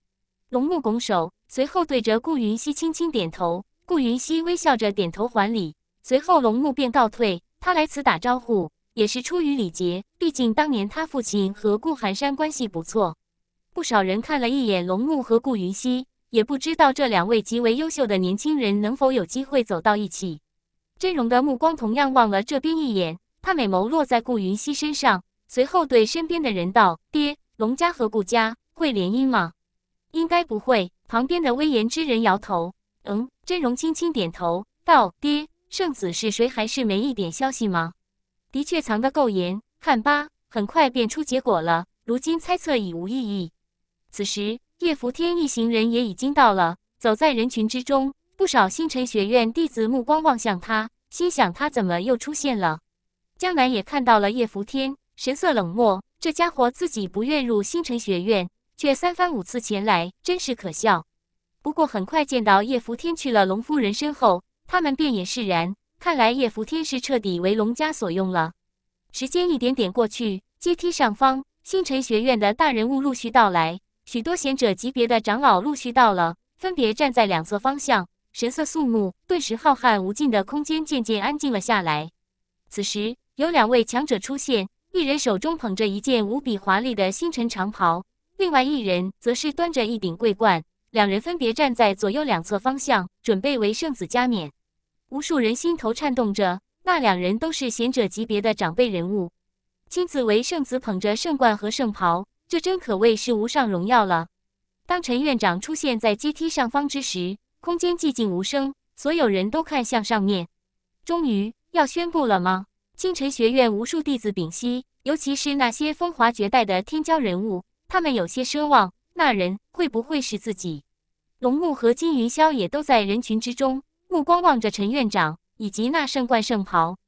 龙木拱手，随后对着顾云溪轻轻点头。顾云溪微笑着点头还礼，随后龙木便告退。他来此打招呼，也是出于礼节，毕竟当年他父亲和顾寒山关系不错。不少人看了一眼龙木和顾云溪，也不知道这两位极为优秀的年轻人能否有机会走到一起。真容的目光同样望了这边一眼，他美眸落在顾云溪身上，随后对身边的人道：“爹，龙家和顾家会联姻吗？”“应该不会。”旁边的威严之人摇头。“嗯。”真容轻轻点头道：“爹，圣子是谁，还是没一点消息吗？的确藏得够严。看吧，很快便出结果了。如今猜测已无意义。”此时，叶福天一行人也已经到了，走在人群之中，不少星辰学院弟子目光望向他，心想他怎么又出现了。江南也看到了叶福天，神色冷漠。这家伙自己不愿入星辰学院，却三番五次前来，真是可笑。不过很快见到叶福天去了龙夫人身后，他们便也释然。看来叶福天是彻底为龙家所用了。时间一点点过去，阶梯上方，星辰学院的大人物陆续到来，许多贤者级别的长老陆续到了，分别站在两座方向，神色肃穆。顿时，浩瀚无尽的空间渐渐安静了下来。此时，有两位强者出现，一人手中捧着一件无比华丽的星辰长袍，另外一人则是端着一顶桂冠。两人分别站在左右两侧方向，准备为圣子加冕。无数人心头颤动着，那两人都是贤者级别的长辈人物，亲自为圣子捧着圣冠和圣袍，这真可谓是无上荣耀了。当陈院长出现在阶梯上方之时，空间寂静无声，所有人都看向上面。终于要宣布了吗？清晨学院无数弟子屏息，尤其是那些风华绝代的天骄人物，他们有些奢望。那人会不会是自己？龙木和金云霄也都在人群之中，目光望着陈院长以及那圣冠圣袍。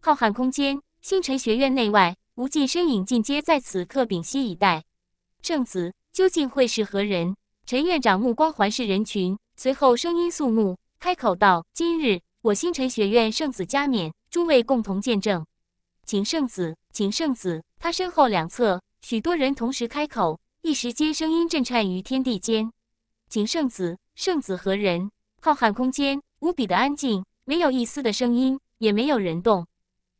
浩瀚空间，星辰学院内外，无尽身影尽皆在此刻屏息以待。圣子究竟会是何人？陈院长目光环视人群，随后声音肃穆开口道：“今日我星辰学院圣子加冕，诸位共同见证，请圣子，请圣子。”他身后两侧，许多人同时开口。一时间，声音震颤于天地间。景圣子，圣子何人？浩瀚空间，无比的安静，没有一丝的声音，也没有人动。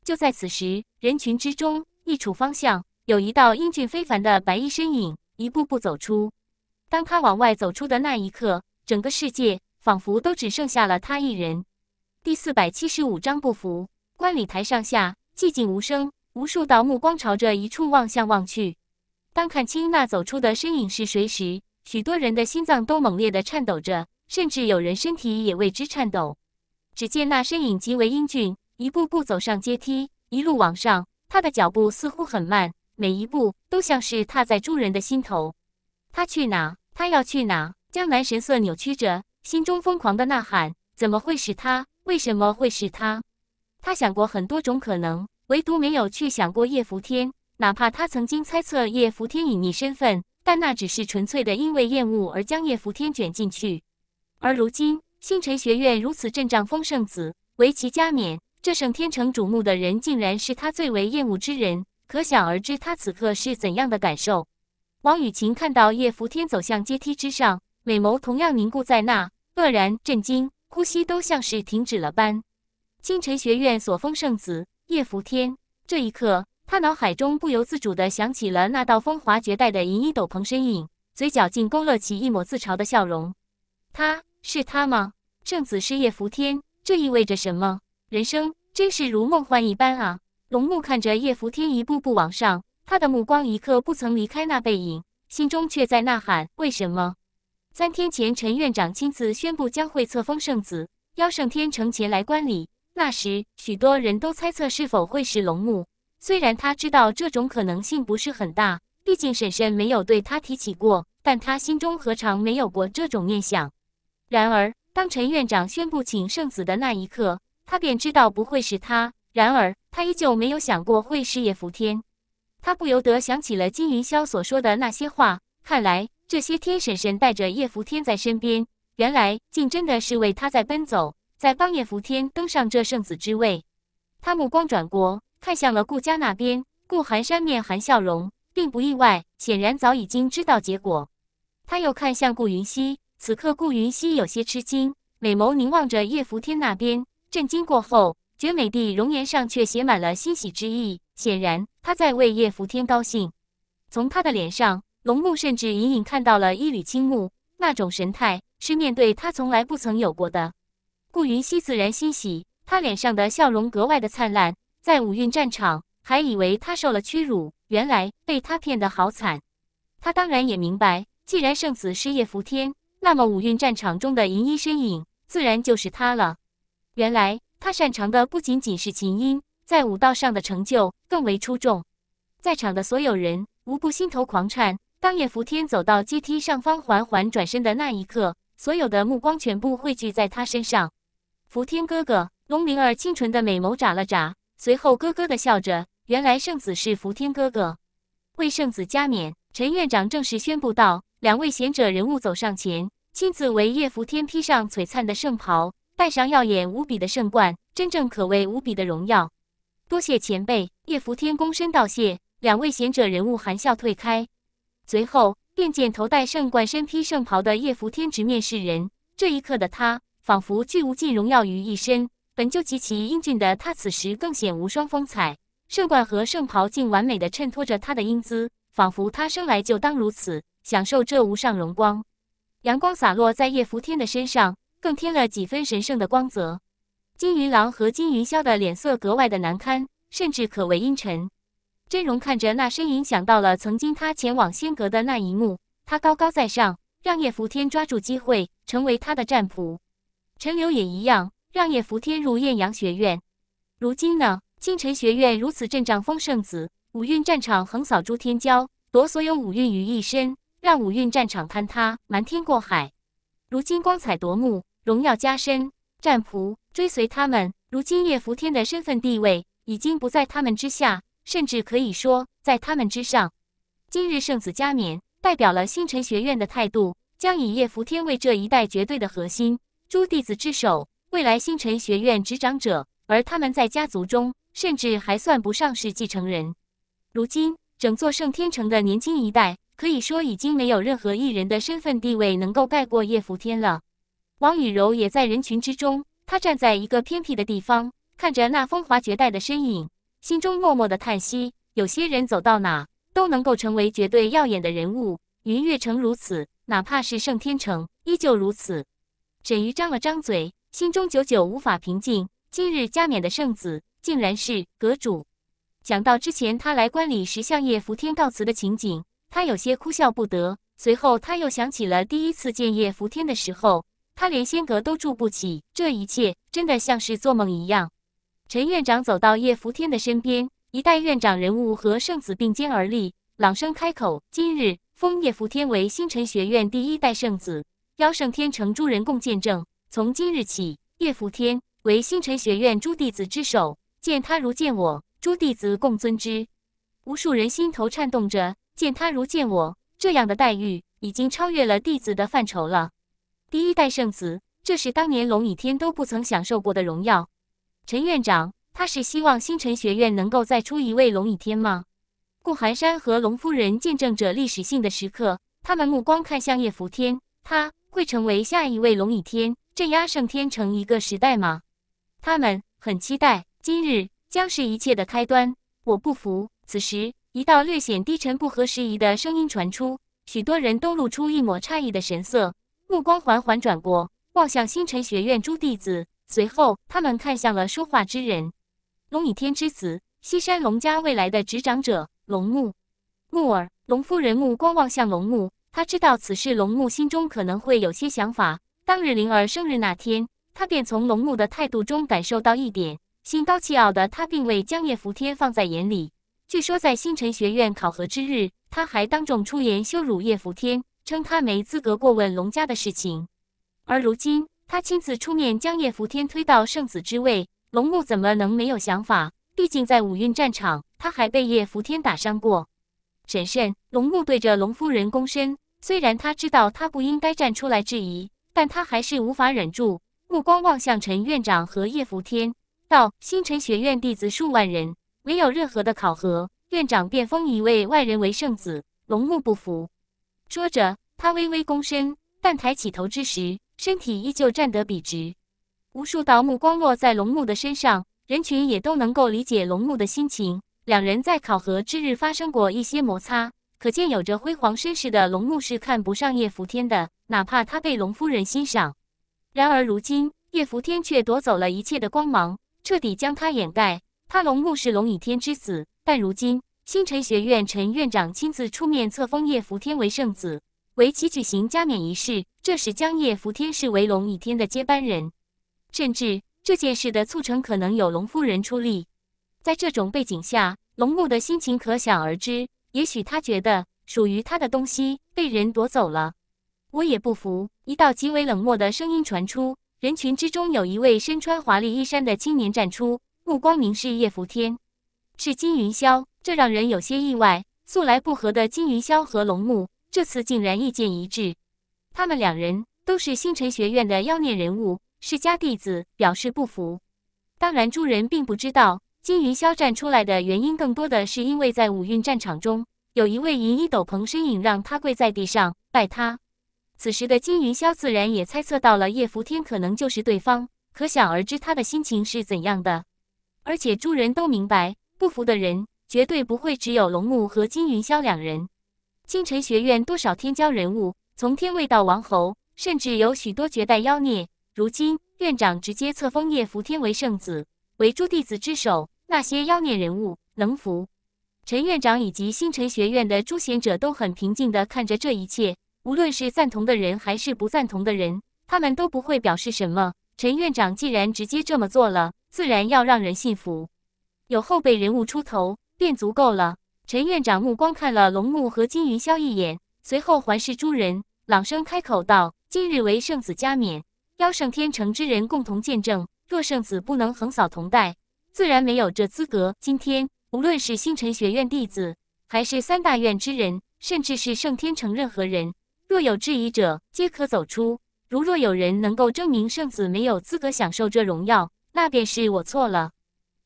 就在此时，人群之中一处方向，有一道英俊非凡的白衣身影，一步步走出。当他往外走出的那一刻，整个世界仿佛都只剩下了他一人。第四百七十五章不服。观礼台上下寂静无声，无数道目光朝着一处望向望去。当看清那走出的身影是谁时，许多人的心脏都猛烈地颤抖着，甚至有人身体也为之颤抖。只见那身影极为英俊，一步步走上阶梯，一路往上。他的脚步似乎很慢，每一步都像是踏在诸人的心头。他去哪？他要去哪？江南神色扭曲着，心中疯狂的呐喊：怎么会是他？为什么会是他？他想过很多种可能，唯独没有去想过叶伏天。哪怕他曾经猜测叶福天隐匿身份，但那只是纯粹的因为厌恶而将叶福天卷进去。而如今星辰学院如此阵仗，封圣子为其加冕，这圣天城瞩目的人竟然是他最为厌恶之人，可想而知他此刻是怎样的感受。王雨晴看到叶福天走向阶梯之上，美眸同样凝固在那，愕然震惊，呼吸都像是停止了般。星辰学院所封圣子叶福天，这一刻。他脑海中不由自主地想起了那道风华绝代的银衣斗篷身影，嘴角竟勾勒起一抹自嘲的笑容。他是他吗？圣子是叶扶天，这意味着什么？人生真是如梦幻一般啊！龙木看着叶扶天一步步往上，他的目光一刻不曾离开那背影，心中却在呐喊：为什么？三天前，陈院长亲自宣布将会册封圣子，邀圣天成前来观礼。那时，许多人都猜测是否会是龙木。虽然他知道这种可能性不是很大，毕竟婶婶没有对他提起过，但他心中何尝没有过这种念想？然而，当陈院长宣布请圣子的那一刻，他便知道不会是他。然而，他依旧没有想过会是叶福天。他不由得想起了金云霄所说的那些话，看来这些天婶婶带着叶福天在身边，原来竟真的是为他在奔走在帮叶福天登上这圣子之位。他目光转过。看向了顾家那边，顾寒山面含笑容，并不意外，显然早已经知道结果。他又看向顾云溪，此刻顾云溪有些吃惊，美眸凝望着叶福天那边。震惊过后，绝美的容颜上却写满了欣喜之意，显然他在为叶福天高兴。从他的脸上，龙木甚至隐隐看到了一缕青慕，那种神态是面对他从来不曾有过的。顾云溪自然欣喜，他脸上的笑容格外的灿烂。在五运战场，还以为他受了屈辱，原来被他骗得好惨。他当然也明白，既然圣子是叶福天，那么五运战场中的银衣身影自然就是他了。原来他擅长的不仅仅是琴音，在武道上的成就更为出众。在场的所有人无不心头狂颤。当叶福天走到阶梯上方，缓缓转身的那一刻，所有的目光全部汇聚在他身上。福天哥哥，龙灵儿清纯的美眸眨了眨。随后咯咯地笑着，原来圣子是福天哥哥。为圣子加冕，陈院长正式宣布道：“两位贤者人物走上前，亲自为叶福天披上璀璨的圣袍，戴上耀眼无比的圣冠，真正可谓无比的荣耀。”多谢前辈，叶福天躬身道谢。两位贤者人物含笑退开，随后便见头戴圣冠、身披圣袍的叶福天直面世人。这一刻的他，仿佛巨无尽荣耀于一身。本就极其英俊的他，此时更显无双风采。圣冠和圣袍竟完美的衬托着他的英姿，仿佛他生来就当如此，享受这无上荣光。阳光洒落在叶伏天的身上，更添了几分神圣的光泽。金云郎和金云霄的脸色格外的难堪，甚至可谓阴沉。真容看着那身影，想到了曾经他前往仙阁的那一幕。他高高在上，让叶伏天抓住机会，成为他的战俘。陈留也一样。让叶福天入艳阳学院。如今呢，星辰学院如此阵仗封圣子，五蕴战场横扫诸天骄，夺所有五蕴于一身，让五蕴战场坍塌，瞒天过海。如今光彩夺目，荣耀加身，战仆追随他们。如今叶福天的身份地位已经不在他们之下，甚至可以说在他们之上。今日圣子加冕，代表了星辰学院的态度，将以叶福天为这一代绝对的核心，诸弟子之首。未来星辰学院执掌者，而他们在家族中，甚至还算不上是继承人。如今，整座圣天城的年轻一代，可以说已经没有任何一人的身份地位能够盖过叶伏天了。王雨柔也在人群之中，她站在一个偏僻的地方，看着那风华绝代的身影，心中默默的叹息：有些人走到哪，都能够成为绝对耀眼的人物。云月城如此，哪怕是圣天城，依旧如此。沈瑜张了张嘴。心中久久无法平静。今日加冕的圣子，竟然是阁主。讲到之前他来观礼时向叶福天告辞的情景，他有些哭笑不得。随后，他又想起了第一次见叶福天的时候，他连仙阁都住不起，这一切真的像是做梦一样。陈院长走到叶福天的身边，一代院长人物和圣子并肩而立，朗声开口：“今日封叶福天为星辰学院第一代圣子，邀圣天成诸人共见证。”从今日起，叶伏天为星辰学院诸弟子之首，见他如见我，诸弟子共尊之。无数人心头颤动着，见他如见我这样的待遇，已经超越了弟子的范畴了。第一代圣子，这是当年龙倚天都不曾享受过的荣耀。陈院长，他是希望星辰学院能够再出一位龙倚天吗？顾寒山和龙夫人见证着历史性的时刻，他们目光看向叶伏天，他会成为下一位龙倚天。镇压圣天城一个时代吗？他们很期待，今日将是一切的开端。我不服。此时，一道略显低沉、不合时宜的声音传出，许多人都露出一抹诧异的神色，目光缓缓转过，望向星辰学院诸弟子。随后，他们看向了说话之人——龙倚天之子，西山龙家未来的执掌者龙木。木耳，龙夫人目光望向龙木，他知道此事，龙木心中可能会有些想法。当日灵儿生日那天，他便从龙木的态度中感受到一点。心高气傲的他，并未将叶伏天放在眼里。据说在星辰学院考核之日，他还当众出言羞辱叶伏天，称他没资格过问龙家的事情。而如今，他亲自出面将叶伏天推到圣子之位，龙木怎么能没有想法？毕竟在五运战场，他还被叶伏天打伤过。婶婶，龙木对着龙夫人躬身，虽然他知道他不应该站出来质疑。但他还是无法忍住，目光望向陈院长和叶福天，道：“星辰学院弟子数万人，没有任何的考核，院长便封一位外人为圣子。”龙木不服，说着，他微微躬身，但抬起头之时，身体依旧站得笔直。无数道目光落在龙木的身上，人群也都能够理解龙木的心情。两人在考核之日发生过一些摩擦，可见有着辉煌身世的龙木是看不上叶福天的。哪怕他被龙夫人欣赏，然而如今叶扶天却夺走了一切的光芒，彻底将他掩盖。他龙目是龙倚天之子，但如今星辰学院陈院长亲自出面册封叶扶天为圣子，为其举行加冕仪式，这时江叶扶天是为龙倚天的接班人。甚至这件事的促成，可能有龙夫人出力。在这种背景下，龙目的心情可想而知。也许他觉得属于他的东西被人夺走了。我也不服。一道极为冷漠的声音传出，人群之中有一位身穿华丽衣衫的青年站出，目光凝视叶福天，是金云霄。这让人有些意外，素来不和的金云霄和龙木这次竟然意见一致。他们两人都是星辰学院的妖孽人物，世家弟子表示不服。当然，诸人并不知道金云霄站出来的原因，更多的是因为在五运战场中，有一位银衣斗篷身影让他跪在地上拜他。此时的金云霄自然也猜测到了叶伏天可能就是对方，可想而知他的心情是怎样的。而且诸人都明白，不服的人绝对不会只有龙木和金云霄两人。金城学院多少天骄人物，从天位到王侯，甚至有许多绝代妖孽。如今院长直接册封叶伏天为圣子，为诸弟子之首，那些妖孽人物能服？陈院长以及星辰学院的诸贤者都很平静的看着这一切。无论是赞同的人还是不赞同的人，他们都不会表示什么。陈院长既然直接这么做了，自然要让人信服。有后辈人物出头便足够了。陈院长目光看了龙木和金云霄一眼，随后环视诸人，朗声开口道：“今日为圣子加冕，邀圣天成之人共同见证。若圣子不能横扫同代，自然没有这资格。今天，无论是星辰学院弟子，还是三大院之人，甚至是圣天成任何人。”若有质疑者，皆可走出。如若有人能够证明圣子没有资格享受这荣耀，那便是我错了。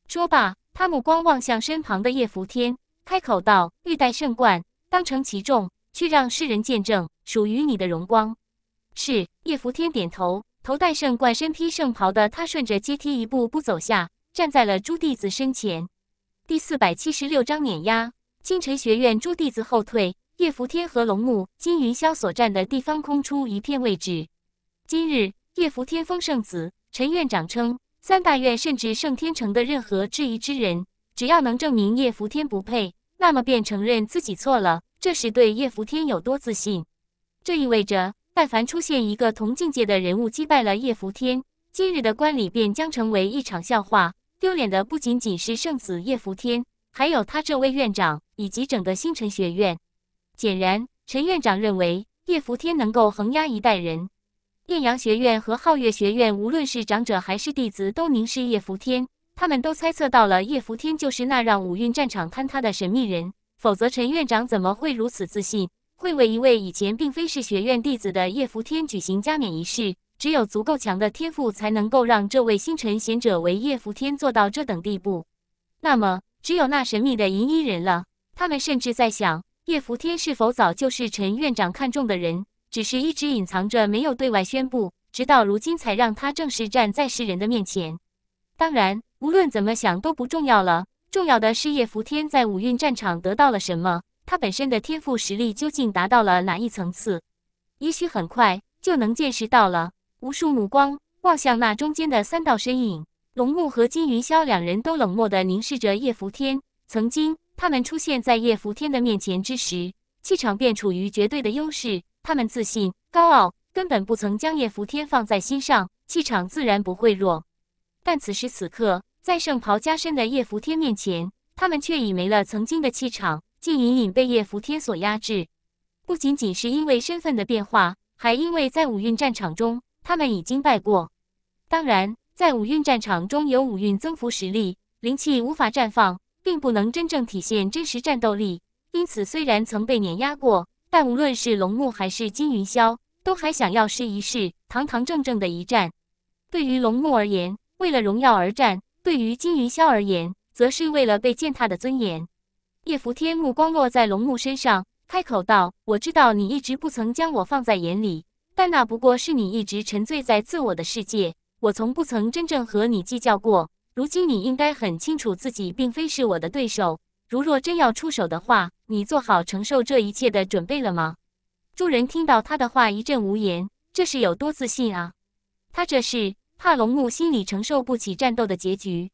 说罢，他目光望向身旁的叶伏天，开口道：“欲戴圣冠，当承其重，去让世人见证属于你的荣光。”是叶伏天点头，头戴圣冠、身披圣袍的他，顺着阶梯一步步走下，站在了朱弟子身前。第四百七十六章碾压，清晨学院朱弟子后退。叶福天和龙木金云霄所站的地方空出一片位置。今日叶福天封圣子，陈院长称三大院甚至圣天城的任何质疑之人，只要能证明叶福天不配，那么便承认自己错了。这是对叶福天有多自信？这意味着，但凡出现一个同境界的人物击败了叶福天，今日的观礼便将成为一场笑话，丢脸的不仅仅是圣子叶福天，还有他这位院长以及整个星辰学院。显然，陈院长认为叶福天能够横压一代人。艳阳学院和皓月学院，无论是长者还是弟子，都凝视叶福天。他们都猜测到了，叶福天就是那让五运战场坍塌的神秘人。否则，陈院长怎么会如此自信，会为一位以前并非是学院弟子的叶福天举行加冕仪式？只有足够强的天赋，才能够让这位星辰贤者为叶福天做到这等地步。那么，只有那神秘的银衣人了。他们甚至在想。叶福天是否早就是陈院长看中的人，只是一直隐藏着，没有对外宣布，直到如今才让他正式站在世人的面前。当然，无论怎么想都不重要了，重要的是叶福天在五运战场得到了什么，他本身的天赋实力究竟达到了哪一层次？也许很快就能见识到了。无数目光望向那中间的三道身影，龙木和金云霄两人都冷漠地凝视着叶福天。曾经。他们出现在叶福天的面前之时，气场便处于绝对的优势。他们自信、高傲，根本不曾将叶福天放在心上，气场自然不会弱。但此时此刻，在圣袍加身的叶福天面前，他们却已没了曾经的气场，竟隐隐被叶福天所压制。不仅仅是因为身份的变化，还因为在五运战场中，他们已经败过。当然，在五运战场中有五运增幅实力，灵气无法绽放。并不能真正体现真实战斗力，因此虽然曾被碾压过，但无论是龙木还是金云霄，都还想要试一试，堂堂正正的一战。对于龙木而言，为了荣耀而战；对于金云霄而言，则是为了被践踏的尊严。叶扶天目光落在龙木身上，开口道：“我知道你一直不曾将我放在眼里，但那不过是你一直沉醉在自我的世界。我从不曾真正和你计较过。”如今你应该很清楚自己并非是我的对手。如若真要出手的话，你做好承受这一切的准备了吗？众人听到他的话一阵无言，这是有多自信啊！他这是怕龙木心里承受不起战斗的结局。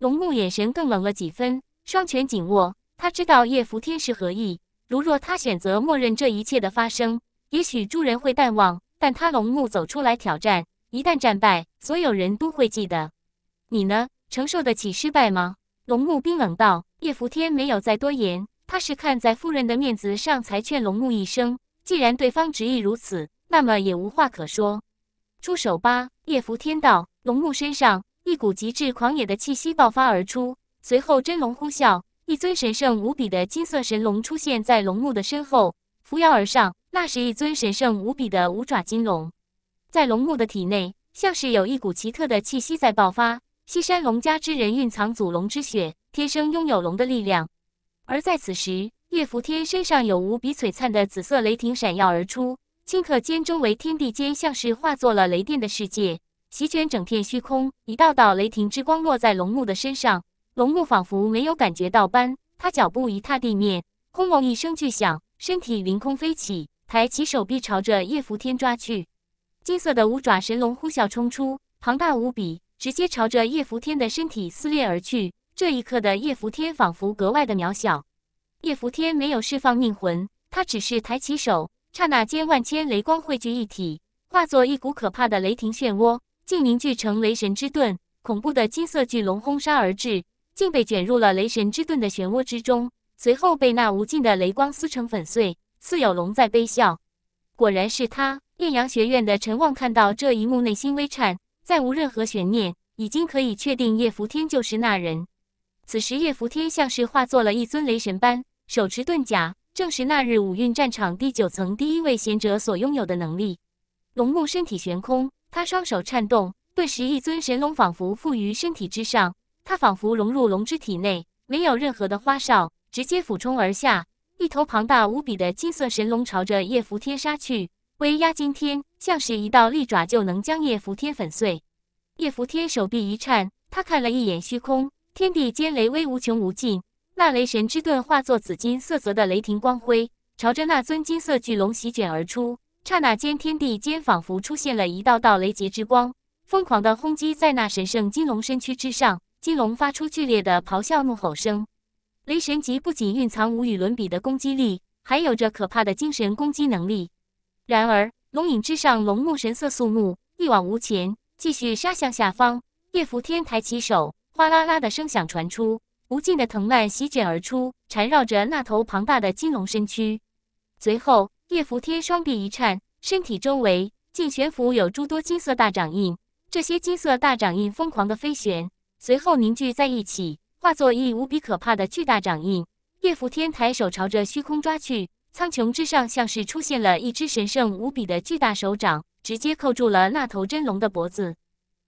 龙木眼神更冷了几分，双拳紧握。他知道叶伏天是何意。如若他选择默认这一切的发生，也许诸人会淡忘，但他龙木走出来挑战，一旦战败，所有人都会记得。你呢？承受得起失败吗？龙木冰冷道。叶扶天没有再多言，他是看在夫人的面子上才劝龙木一声。既然对方执意如此，那么也无话可说。出手吧！叶扶天道。龙木身上一股极致狂野的气息爆发而出，随后真龙呼啸，一尊神圣无比的金色神龙出现在龙木的身后，扶摇而上。那是一尊神圣无比的五爪金龙，在龙木的体内，像是有一股奇特的气息在爆发。西山龙家之人蕴藏祖龙之血，天生拥有龙的力量。而在此时，叶扶天身上有无比璀璨的紫色雷霆闪耀而出，顷刻间，周围天地间像是化作了雷电的世界，席卷整片虚空。一道道雷霆之光落在龙木的身上，龙木仿佛没有感觉到般，他脚步一踏地面，轰隆一声巨响，身体凌空飞起，抬起手臂朝着叶扶天抓去。金色的五爪神龙呼啸冲出，庞大无比。直接朝着叶伏天的身体撕裂而去。这一刻的叶伏天仿佛格外的渺小。叶伏天没有释放命魂，他只是抬起手，刹那间万千雷光汇聚一体，化作一股可怕的雷霆漩涡，竟凝聚成雷神之盾。恐怖的金色巨龙轰杀而至，竟被卷入了雷神之盾的漩涡之中，随后被那无尽的雷光撕成粉碎。似有龙在悲笑，果然是他，艳阳学院的陈望看到这一幕，内心微颤。再无任何悬念，已经可以确定叶伏天就是那人。此时，叶伏天像是化作了一尊雷神般，手持遁甲，正是那日五运战场第九层第一位贤者所拥有的能力。龙木身体悬空，他双手颤动，顿时一尊神龙仿佛附于身体之上，他仿佛融入龙之体内，没有任何的花哨，直接俯冲而下，一头庞大无比的金色神龙朝着叶伏天杀去。威压惊天，像是一道利爪就能将叶扶天粉碎。叶扶天手臂一颤，他看了一眼虚空，天地间雷威无穷无尽。那雷神之盾化作紫金色泽的雷霆光辉，朝着那尊金色巨龙席卷而出。刹那间，天地间仿佛出现了一道道雷劫之光，疯狂的轰击在那神圣金龙身躯之上。金龙发出剧烈的咆哮怒吼声。雷神级不仅蕴藏无与伦比的攻击力，还有着可怕的精神攻击能力。然而，龙影之上，龙目神色肃穆，一往无前，继续杀向下方。叶扶天抬起手，哗啦啦的声响传出，无尽的藤蔓席卷而出，缠绕着那头庞大的金龙身躯。随后，叶扶天双臂一颤，身体周围竟悬浮有诸多金色大掌印。这些金色大掌印疯狂地飞旋，随后凝聚在一起，化作一无比可怕的巨大掌印。叶扶天抬手朝着虚空抓去。苍穹之上，像是出现了一只神圣无比的巨大手掌，直接扣住了那头真龙的脖子。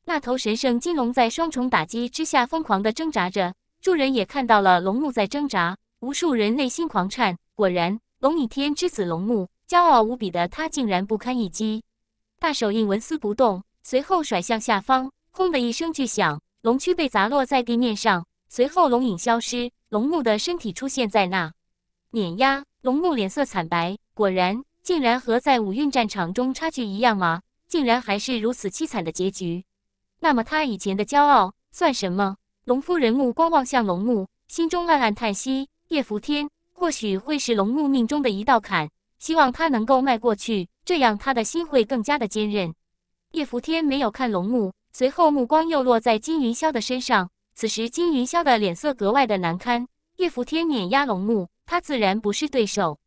那头神圣金龙在双重打击之下疯狂地挣扎着，众人也看到了龙木在挣扎，无数人内心狂颤。果然，龙倚天之子龙木，骄傲无比的他竟然不堪一击。大手印纹丝不动，随后甩向下方，轰的一声巨响，龙躯被砸落在地面上。随后，龙影消失，龙木的身体出现在那，碾压。龙木脸色惨白，果然，竟然和在五运战场中差距一样吗？竟然还是如此凄惨的结局。那么他以前的骄傲算什么？龙夫人目光望向龙木，心中暗暗叹息。叶伏天或许会是龙木命中的一道坎，希望他能够迈过去，这样他的心会更加的坚韧。叶伏天没有看龙木，随后目光又落在金云霄的身上。此时金云霄的脸色格外的难堪。叶伏天碾压龙木。他自然不是对手，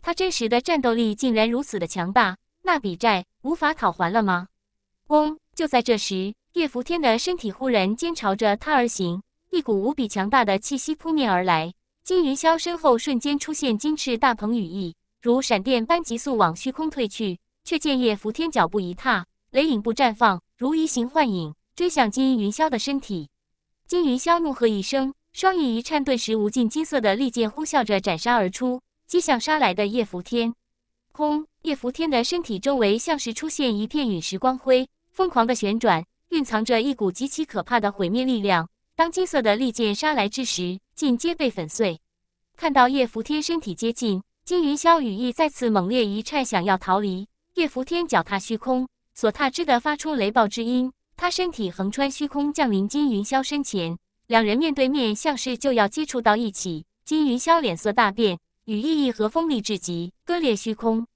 他真实的战斗力竟然如此的强大？那笔债无法讨还了吗？嗡！就在这时，叶拂天的身体忽然间朝着他而行，一股无比强大的气息扑面而来。金云霄身后瞬间出现金翅大鹏羽翼，如闪电般急速往虚空退去，却见叶拂天脚步一踏，雷影步绽放，如移形幻影追向金云霄的身体。金云霄怒喝一声。双翼一颤，顿时无尽金色的利剑呼啸着斩杀而出，击向杀来的叶拂天。空，叶拂天的身体周围像是出现一片陨石光辉，疯狂的旋转，蕴藏着一股极其可怕的毁灭力量。当金色的利剑杀来之时，尽皆被粉碎。看到叶拂天身体接近，金云霄羽翼再次猛烈一颤，想要逃离。叶拂天脚踏虚空，所踏之地发出雷暴之音，他身体横穿虚空，降临金云霄身前。两人面对面，像是就要接触到一起。金云霄脸色大变，羽翼一合，锋利至极，割裂虚空。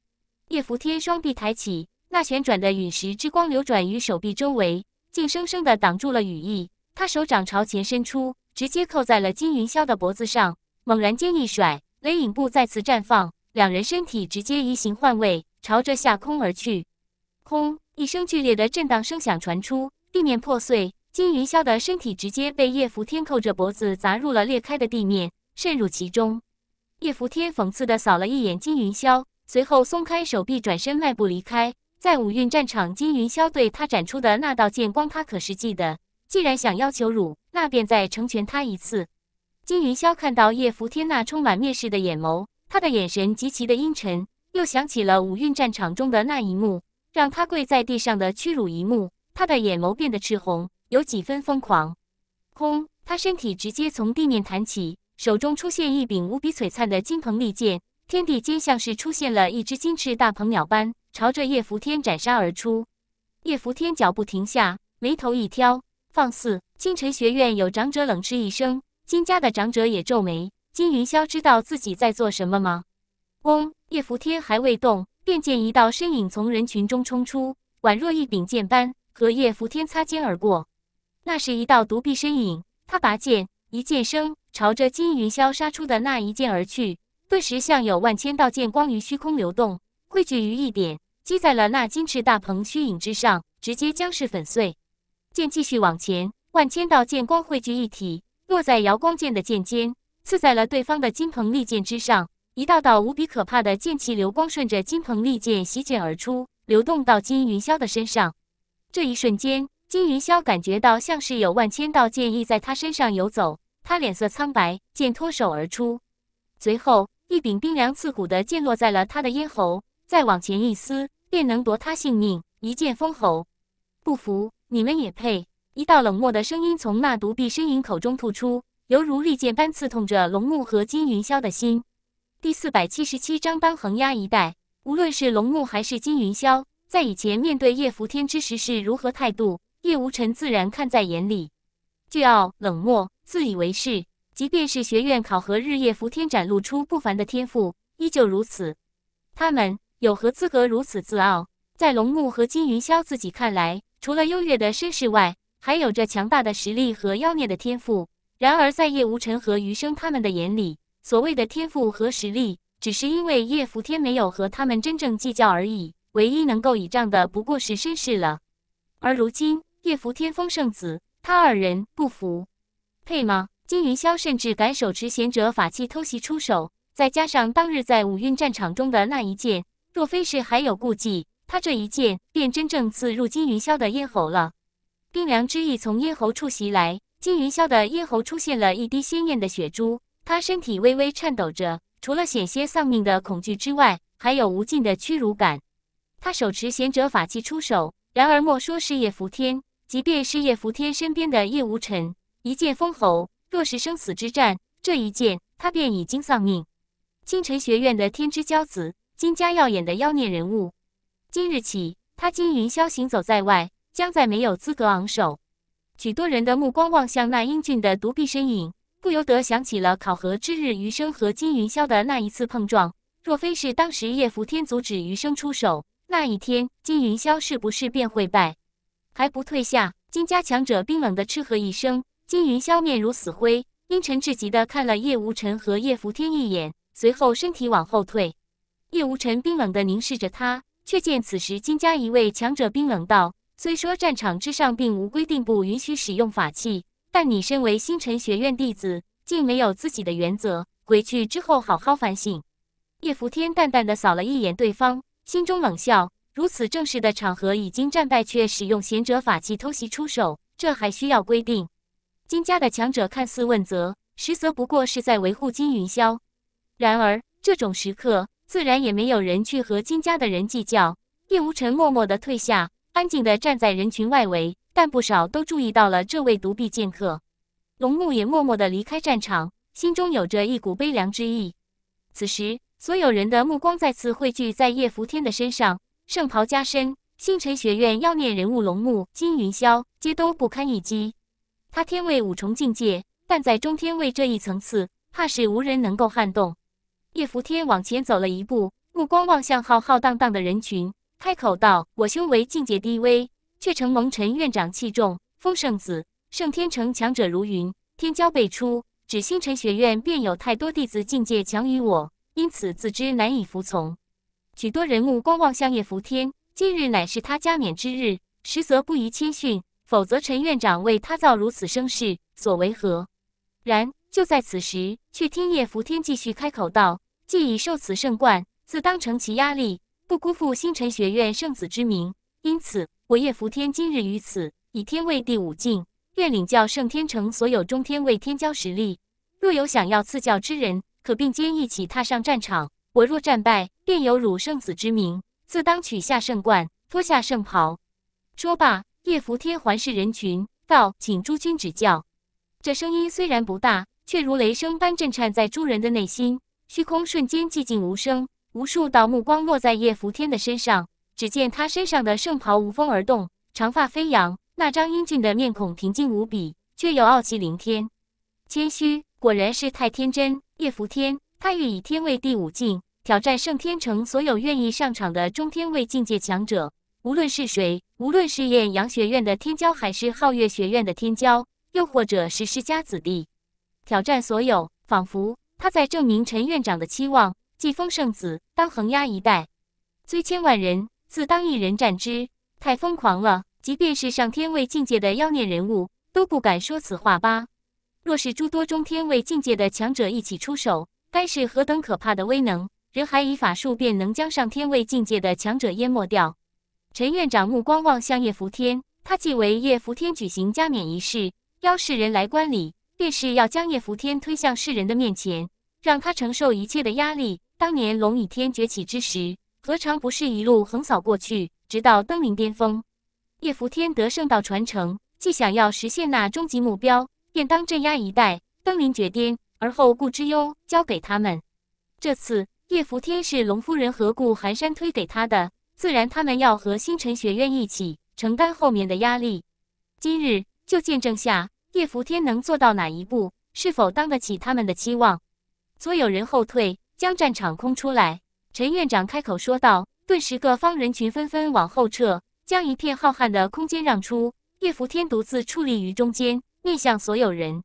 叶扶天双臂抬起，那旋转的陨石之光流转于手臂周围，竟生生的挡住了羽翼。他手掌朝前伸出，直接扣在了金云霄的脖子上，猛然间一甩，雷影步再次绽放，两人身体直接移形换位，朝着下空而去。轰！一声剧烈的震荡声响传出，地面破碎。金云霄的身体直接被叶扶天扣着脖子砸入了裂开的地面，渗入其中。叶扶天讽刺地扫了一眼金云霄，随后松开手臂，转身迈步离开。在五运战场，金云霄对他展出的那道剑光，他可是记得。既然想要求辱，那便再成全他一次。金云霄看到叶扶天那充满蔑视的眼眸，他的眼神极其的阴沉，又想起了五运战场中的那一幕，让他跪在地上的屈辱一幕，他的眼眸变得赤红。有几分疯狂，轰！他身体直接从地面弹起，手中出现一柄无比璀璨的金鹏利剑，天地间像是出现了一只金翅大鹏鸟般，朝着叶福天斩杀而出。叶福天脚步停下，眉头一挑：“放肆！”金晨学院有长者冷嗤一声，金家的长者也皱眉。金云霄知道自己在做什么吗？轰！叶福天还未动，便见一道身影从人群中冲出，宛若一柄剑般，和叶福天擦肩而过。那是一道独臂身影，他拔剑，一剑声，朝着金云霄杀出的那一剑而去，顿时像有万千道剑光于虚空流动，汇聚于一点，击在了那金翅大鹏虚影之上，直接将是粉碎。剑继续往前，万千道剑光汇聚一体，落在瑶光剑的剑尖，刺在了对方的金鹏利剑之上，一道道无比可怕的剑气流光顺着金鹏利剑席卷而出，流动到金云霄的身上。这一瞬间。金云霄感觉到像是有万千道剑意在他身上游走，他脸色苍白，剑脱手而出。随后，一柄冰凉刺骨的剑落在了他的咽喉，再往前一撕，便能夺他性命，一剑封喉。不服，你们也配？一道冷漠的声音从那独臂身影口中吐出，犹如利剑般刺痛着龙木和金云霄的心。第四百七十七章当横压一代，无论是龙木还是金云霄，在以前面对叶福天之时是如何态度？叶无尘自然看在眼里，倨傲冷漠，自以为是。即便是学院考核，日夜伏天展露出不凡的天赋，依旧如此。他们有何资格如此自傲？在龙木和金云霄自己看来，除了优越的身世外，还有着强大的实力和妖孽的天赋。然而，在叶无尘和余生他们的眼里，所谓的天赋和实力，只是因为叶浮天没有和他们真正计较而已。唯一能够倚仗的，不过是身世了。而如今，叶浮天风圣子，他二人不服，配吗？金云霄甚至敢手持贤者法器偷袭出手，再加上当日在五蕴战场中的那一剑，若非是还有顾忌，他这一剑便真正刺入金云霄的咽喉了。冰凉之意从咽喉处袭来，金云霄的咽喉出现了一滴鲜艳的血珠，他身体微微颤抖着，除了险些丧命的恐惧之外，还有无尽的屈辱感。他手持贤者法器出手，然而莫说是叶浮天。即便是叶福天身边的叶无尘，一剑封喉。若是生死之战，这一剑他便已经丧命。金晨学院的天之骄子，金家耀眼的妖孽人物。今日起，他金云霄行走在外，将再没有资格昂首。许多人的目光望向那英俊的独臂身影，不由得想起了考核之日，余生和金云霄的那一次碰撞。若非是当时叶福天阻止余生出手，那一天金云霄是不是便会败？还不退下！金家强者冰冷的斥喝一声，金云霄面如死灰，阴沉至极的看了叶无尘和叶伏天一眼，随后身体往后退。叶无尘冰冷的凝视着他，却见此时金家一位强者冰冷道：“虽说战场之上并无规定不允许使用法器，但你身为星辰学院弟子，竟没有自己的原则，回去之后好好反省。”叶伏天淡淡的扫了一眼对方，心中冷笑。如此正式的场合，已经战败却使用贤者法器偷袭出手，这还需要规定？金家的强者看似问责，实则不过是在维护金云霄。然而这种时刻，自然也没有人去和金家的人计较。叶无尘默默的退下，安静的站在人群外围，但不少都注意到了这位独臂剑客。龙木也默默的离开战场，心中有着一股悲凉之意。此时，所有人的目光再次汇聚在叶拂天的身上。圣袍加身，星辰学院妖孽人物龙木金云霄皆都不堪一击。他天位五重境界，但在中天位这一层次，怕是无人能够撼动。叶伏天往前走了一步，目光望向浩浩荡荡的人群，开口道：“我修为境界低微，却承蒙陈院长器重。风圣子，圣天城强者如云，天骄辈出，只星辰学院便有太多弟子境界强于我，因此自知难以服从。”许多人目光望向叶福天，今日乃是他加冕之日，实则不宜谦逊，否则陈院长为他造如此声势，所为何？然就在此时，却听叶福天继续开口道：“既已受此圣冠，自当成其压力，不辜负星辰学院圣子之名。因此，我叶福天今日于此，以天位第五境，愿领教圣天城所有中天位天骄实力。若有想要赐教之人，可并肩一起踏上战场。”我若战败，便有辱圣子之名，自当取下圣冠，脱下圣袍。说罢，叶扶天环视人群，道：“请诸君指教。”这声音虽然不大，却如雷声般震颤在诸人的内心。虚空瞬间寂静无声，无数道目光落在叶扶天的身上。只见他身上的圣袍无风而动，长发飞扬，那张英俊的面孔平静无比，却又傲气凌天。谦虚，果然是太天真。叶扶天，他欲以天为第五境。挑战圣天城所有愿意上场的中天位境界强者，无论是谁，无论是艳阳学院的天骄，还是皓月学院的天骄，又或者是世家子弟，挑战所有，仿佛他在证明陈院长的期望。季风圣子当横压一代，虽千万人，自当一人战之，太疯狂了！即便是上天位境界的妖孽人物，都不敢说此话吧？若是诸多中天位境界的强者一起出手，该是何等可怕的威能！人海以法术便能将上天位境界的强者淹没掉。陈院长目光望向叶福天，他既为叶福天举行加冕仪式，邀世人来观礼，便是要将叶福天推向世人的面前，让他承受一切的压力。当年龙与天崛起之时，何尝不是一路横扫过去，直到登临巅峰？叶福天得圣道传承，既想要实现那终极目标，便当镇压一代，登临绝巅，而后顾之忧交给他们。这次。叶伏天是龙夫人和顾寒山推给他的，自然他们要和星辰学院一起承担后面的压力。今日就见证下叶伏天能做到哪一步，是否当得起他们的期望。所有人后退，将战场空出来。陈院长开口说道，顿时各方人群纷纷往后撤，将一片浩瀚的空间让出。叶伏天独自矗立于中间，面向所有人。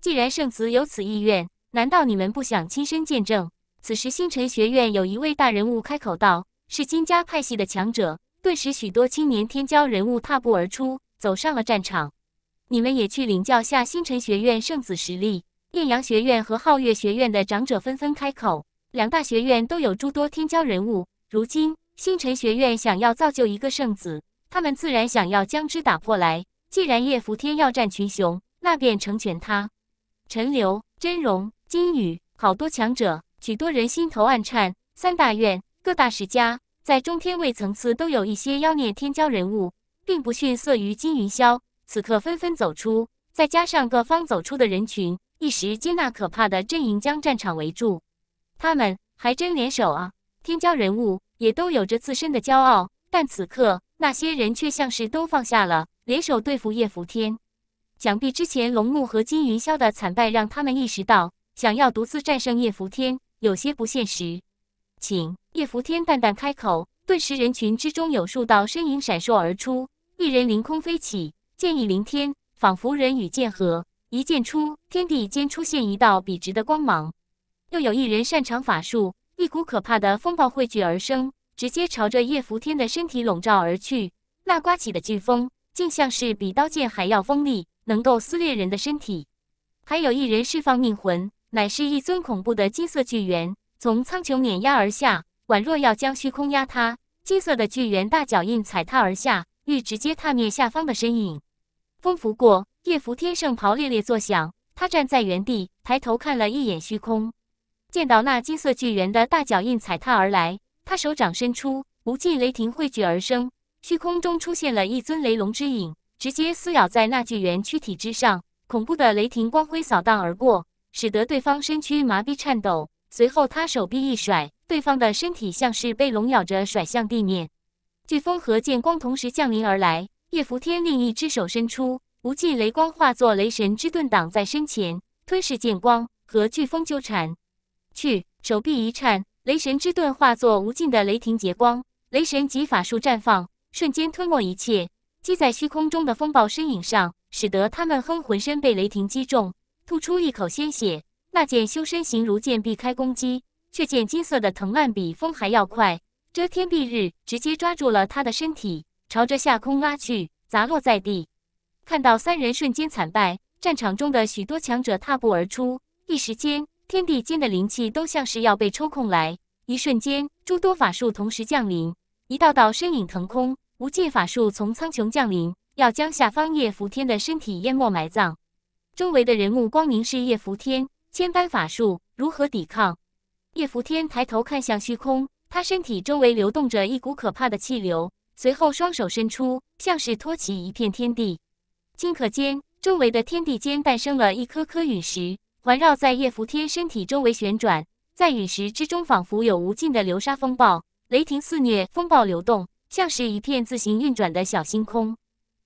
既然圣子有此意愿，难道你们不想亲身见证？此时，星辰学院有一位大人物开口道：“是金家派系的强者。”顿时，许多青年天骄人物踏步而出，走上了战场。你们也去领教下星辰学院圣子实力。艳阳学院和皓月学院的长者纷纷开口，两大学院都有诸多天骄人物。如今，星辰学院想要造就一个圣子，他们自然想要将之打破来。既然叶扶天要战群雄，那便成全他。陈留、真容、金宇，好多强者。许多人心头暗颤，三大院各大世家在中天位层次都有一些妖孽天骄人物，并不逊色于金云霄。此刻纷纷走出，再加上各方走出的人群，一时间纳可怕的阵营将战场围住。他们还真联手啊！天骄人物也都有着自身的骄傲，但此刻那些人却像是都放下了，联手对付叶伏天。想必之前龙木和金云霄的惨败，让他们意识到，想要独自战胜叶伏天。有些不现实，请叶拂天淡淡开口。顿时，人群之中有数道身影闪烁而出，一人凌空飞起，剑意凌天，仿佛人与剑合，一剑出，天地间出现一道笔直的光芒。又有一人擅长法术，一股可怕的风暴汇聚而生，直接朝着叶拂天的身体笼罩而去。那刮起的飓风竟像是比刀剑还要锋利，能够撕裂人的身体。还有一人释放命魂。乃是一尊恐怖的金色巨猿，从苍穹碾压而下，宛若要将虚空压塌。金色的巨猿大脚印踩踏而下，欲直接踏灭下方的身影。风拂过，叶拂天圣袍猎猎作响。他站在原地，抬头看了一眼虚空，见到那金色巨猿的大脚印踩踏而来，他手掌伸出，无尽雷霆汇聚而生，虚空中出现了一尊雷龙之影，直接撕咬在那巨猿躯体之上。恐怖的雷霆光辉扫荡而过。使得对方身躯麻痹颤抖，随后他手臂一甩，对方的身体像是被龙咬着甩向地面。飓风和剑光同时降临而来，叶伏天另一只手伸出，无尽雷光化作雷神之盾挡在身前，吞噬剑光和飓风纠缠。去，手臂一颤，雷神之盾化作无尽的雷霆劫光，雷神级法术绽放，瞬间吞没一切，击在虚空中的风暴身影上，使得他们哼浑身被雷霆击中。吐出一口鲜血，那剑修身形如剑，避开攻击，却见金色的藤蔓比风还要快，遮天蔽日，直接抓住了他的身体，朝着下空拉去，砸落在地。看到三人瞬间惨败，战场中的许多强者踏步而出，一时间，天地间的灵气都像是要被抽空来。一瞬间，诸多法术同时降临，一道道身影腾空，无尽法术从苍穹降临，要将下方叶伏天的身体淹没埋葬。周围的人目光凝视叶福天，千般法术如何抵抗？叶福天抬头看向虚空，他身体周围流动着一股可怕的气流，随后双手伸出，像是托起一片天地。顷刻间，周围的天地间诞生了一颗颗陨石，环绕在叶福天身体周围旋转。在陨石之中，仿佛有无尽的流沙风暴、雷霆肆虐、风暴流动，像是一片自行运转的小星空。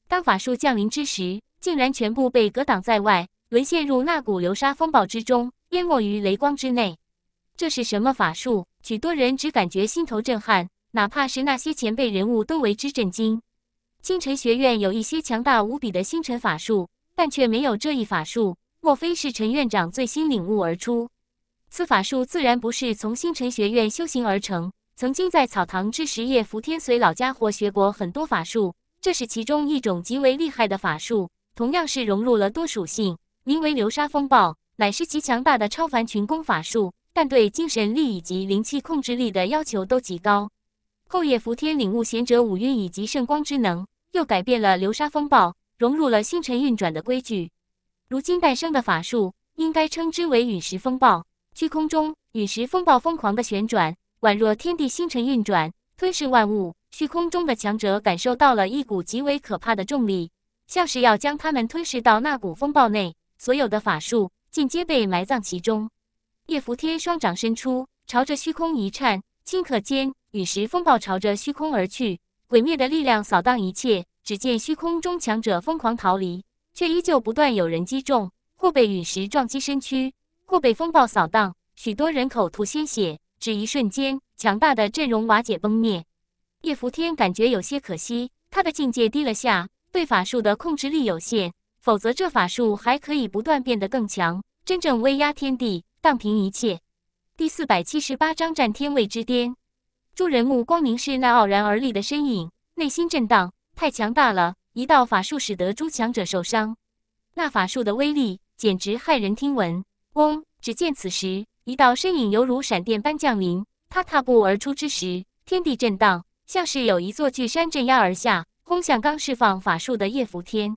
当法术降临之时。竟然全部被隔挡在外，沦陷入那股流沙风暴之中，淹没于雷光之内。这是什么法术？许多人只感觉心头震撼，哪怕是那些前辈人物都为之震惊。星辰学院有一些强大无比的星辰法术，但却没有这一法术。莫非是陈院长最新领悟而出？此法术自然不是从星辰学院修行而成。曾经在草堂之时，叶伏天随老家伙学过很多法术，这是其中一种极为厉害的法术。同样是融入了多属性，名为流沙风暴，乃是极强大的超凡群攻法术，但对精神力以及灵气控制力的要求都极高。后夜伏天领悟贤者五蕴以及圣光之能，又改变了流沙风暴，融入了星辰运转的规矩。如今诞生的法术，应该称之为陨石风暴。虚空中，陨石风暴疯狂的旋转，宛若天地星辰运转，吞噬万物。虚空中的强者感受到了一股极为可怕的重力。像是要将他们吞噬到那股风暴内，所有的法术尽皆被埋葬其中。叶扶天双掌伸出，朝着虚空一颤，顷刻间陨石风暴朝着虚空而去，毁灭的力量扫荡一切。只见虚空中强者疯狂逃离，却依旧不断有人击中，或被陨石撞击身躯，或被风暴扫荡，许多人口吐鲜血。只一瞬间，强大的阵容瓦解崩灭。叶扶天感觉有些可惜，他的境界低了下。对法术的控制力有限，否则这法术还可以不断变得更强，真正威压天地，荡平一切。第四百七十八章战天位之巅。诸人目光凝视那傲然而立的身影，内心震荡，太强大了！一道法术使得诸强者受伤，那法术的威力简直骇人听闻。嗡！只见此时，一道身影犹如闪电般降临，他踏步而出之时，天地震荡，像是有一座巨山镇压而下。攻向刚释放法术的叶福天，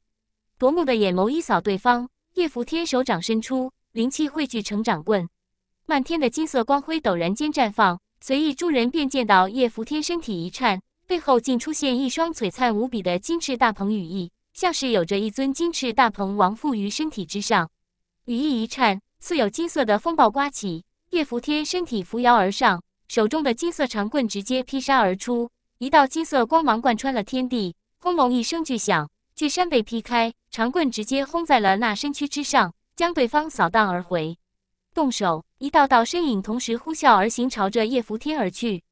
夺目的眼眸一扫对方。叶福天手掌伸出，灵气汇聚成长棍，漫天的金色光辉陡然间绽放。随意诸人便见到叶福天身体一颤，背后竟出现一双璀璨无比的金翅大鹏羽翼，像是有着一尊金翅大鹏王附于身体之上。羽翼一颤，似有金色的风暴刮起。叶福天身体扶摇而上，手中的金色长棍直接劈杀而出，一道金色光芒贯穿了天地。轰隆一声巨响，巨山被劈开，长棍直接轰在了那身躯之上，将对方扫荡而回。动手，一道道身影同时呼啸而行，朝着叶福天而去。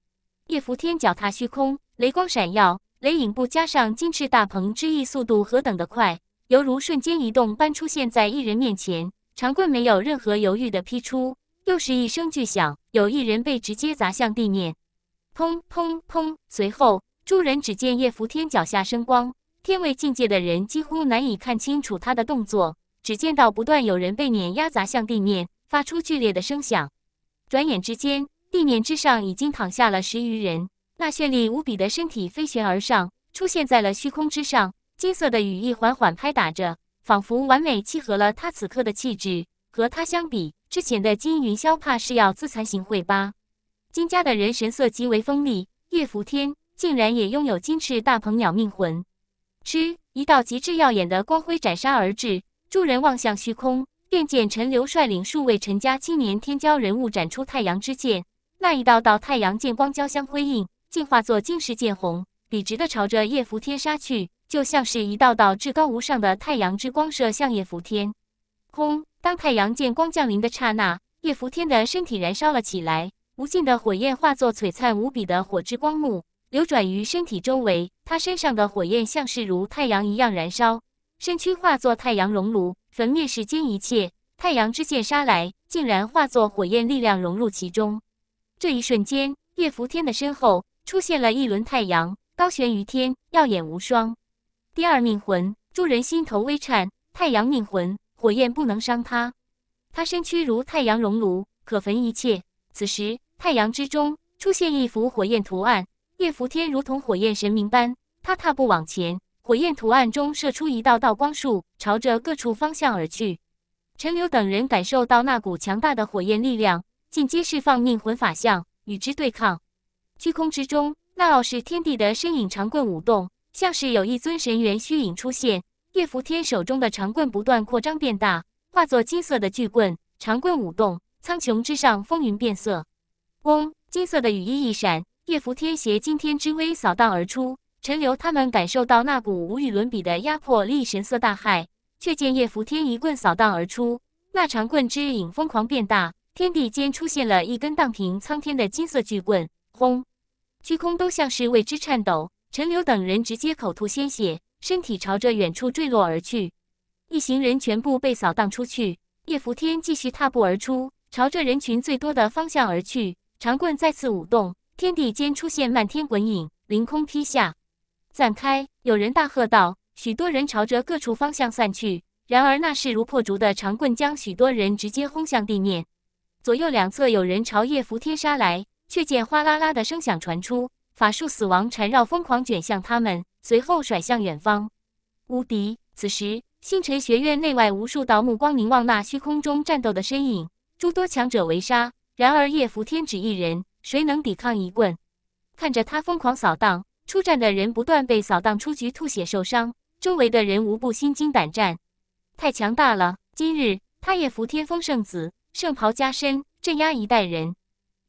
叶福天脚踏虚空，雷光闪耀，雷影步加上金翅大鹏之翼，速度何等的快，犹如瞬间移动般出现在一人面前。长棍没有任何犹豫的劈出，又是一声巨响，有一人被直接砸向地面。砰砰砰，随后。诸人只见叶拂天脚下生光，天位境界的人几乎难以看清楚他的动作，只见到不断有人被碾压砸向地面，发出剧烈的声响。转眼之间，地面之上已经躺下了十余人。那绚丽无比的身体飞旋而上，出现在了虚空之上，金色的羽翼缓缓拍打着，仿佛完美契合了他此刻的气质。和他相比，之前的金云霄怕是要自惭形秽吧。金家的人神色极为锋利，叶拂天。竟然也拥有金翅大鹏鸟命魂，哧！一道极致耀眼的光辉斩杀而至，众人望向虚空，便见陈留率领数位陈家青年天骄人物斩出太阳之剑，那一道道太阳剑光交相辉映，竟化作金石剑虹，笔直的朝着叶福天杀去，就像是一道道至高无上的太阳之光射向叶福天空。当太阳剑光降临的刹那，叶福天的身体燃烧了起来，无尽的火焰化作璀璨无比的火之光幕。流转于身体周围，他身上的火焰像是如太阳一样燃烧，身躯化作太阳熔炉，焚灭世间一切。太阳之剑杀来，竟然化作火焰力量融入其中。这一瞬间，叶伏天的身后出现了一轮太阳，高悬于天，耀眼无双。第二命魂，诸人心头微颤。太阳命魂，火焰不能伤他，他身躯如太阳熔炉，可焚一切。此时，太阳之中出现一幅火焰图案。叶福天如同火焰神明般，他踏步往前，火焰图案中射出一道道光束，朝着各处方向而去。陈留等人感受到那股强大的火焰力量，尽皆释放命魂法相与之对抗。虚空之中，那傲视天地的身影长棍舞动，像是有一尊神元虚影出现。叶福天手中的长棍不断扩张变大，化作金色的巨棍。长棍舞动，苍穹之上风云变色。嗡，金色的羽翼一闪。叶伏天携惊天之威扫荡而出，陈留他们感受到那股无与伦比的压迫力，神色大骇。却见叶伏天一棍扫荡而出，那长棍之影疯狂变大，天地间出现了一根荡平苍天的金色巨棍。轰！虚空都像是为之颤抖。陈留等人直接口吐鲜血，身体朝着远处坠落而去。一行人全部被扫荡出去。叶伏天继续踏步而出，朝着人群最多的方向而去，长棍再次舞动。天地间出现漫天滚影，凌空劈下，散开。有人大喝道：“许多人朝着各处方向散去。”然而那势如破竹的长棍将许多人直接轰向地面。左右两侧有人朝叶伏天杀来，却见哗啦啦的声响传出，法术死亡缠绕，疯狂卷向他们，随后甩向远方。无敌。此时星辰学院内外无数道目光凝望那虚空中战斗的身影，诸多强者围杀，然而叶伏天只一人。谁能抵抗一棍？看着他疯狂扫荡，出战的人不断被扫荡出局，吐血受伤，周围的人无不心惊胆战。太强大了！今日，他夜伏天风圣子圣袍加身，镇压一代人，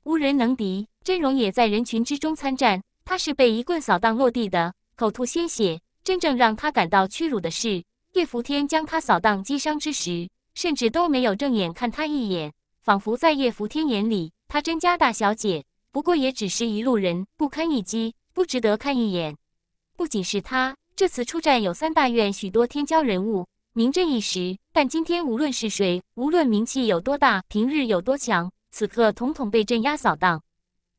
无人能敌。真容也在人群之中参战，他是被一棍扫荡落地的，口吐鲜血。真正让他感到屈辱的是，叶伏天将他扫荡击伤之时，甚至都没有正眼看他一眼，仿佛在叶伏天眼里。她甄家大小姐，不过也只是一路人，不堪一击，不值得看一眼。不仅是她，这次出战有三大院许多天骄人物，名震一时。但今天无论是谁，无论名气有多大，平日有多强，此刻统统被镇压扫荡。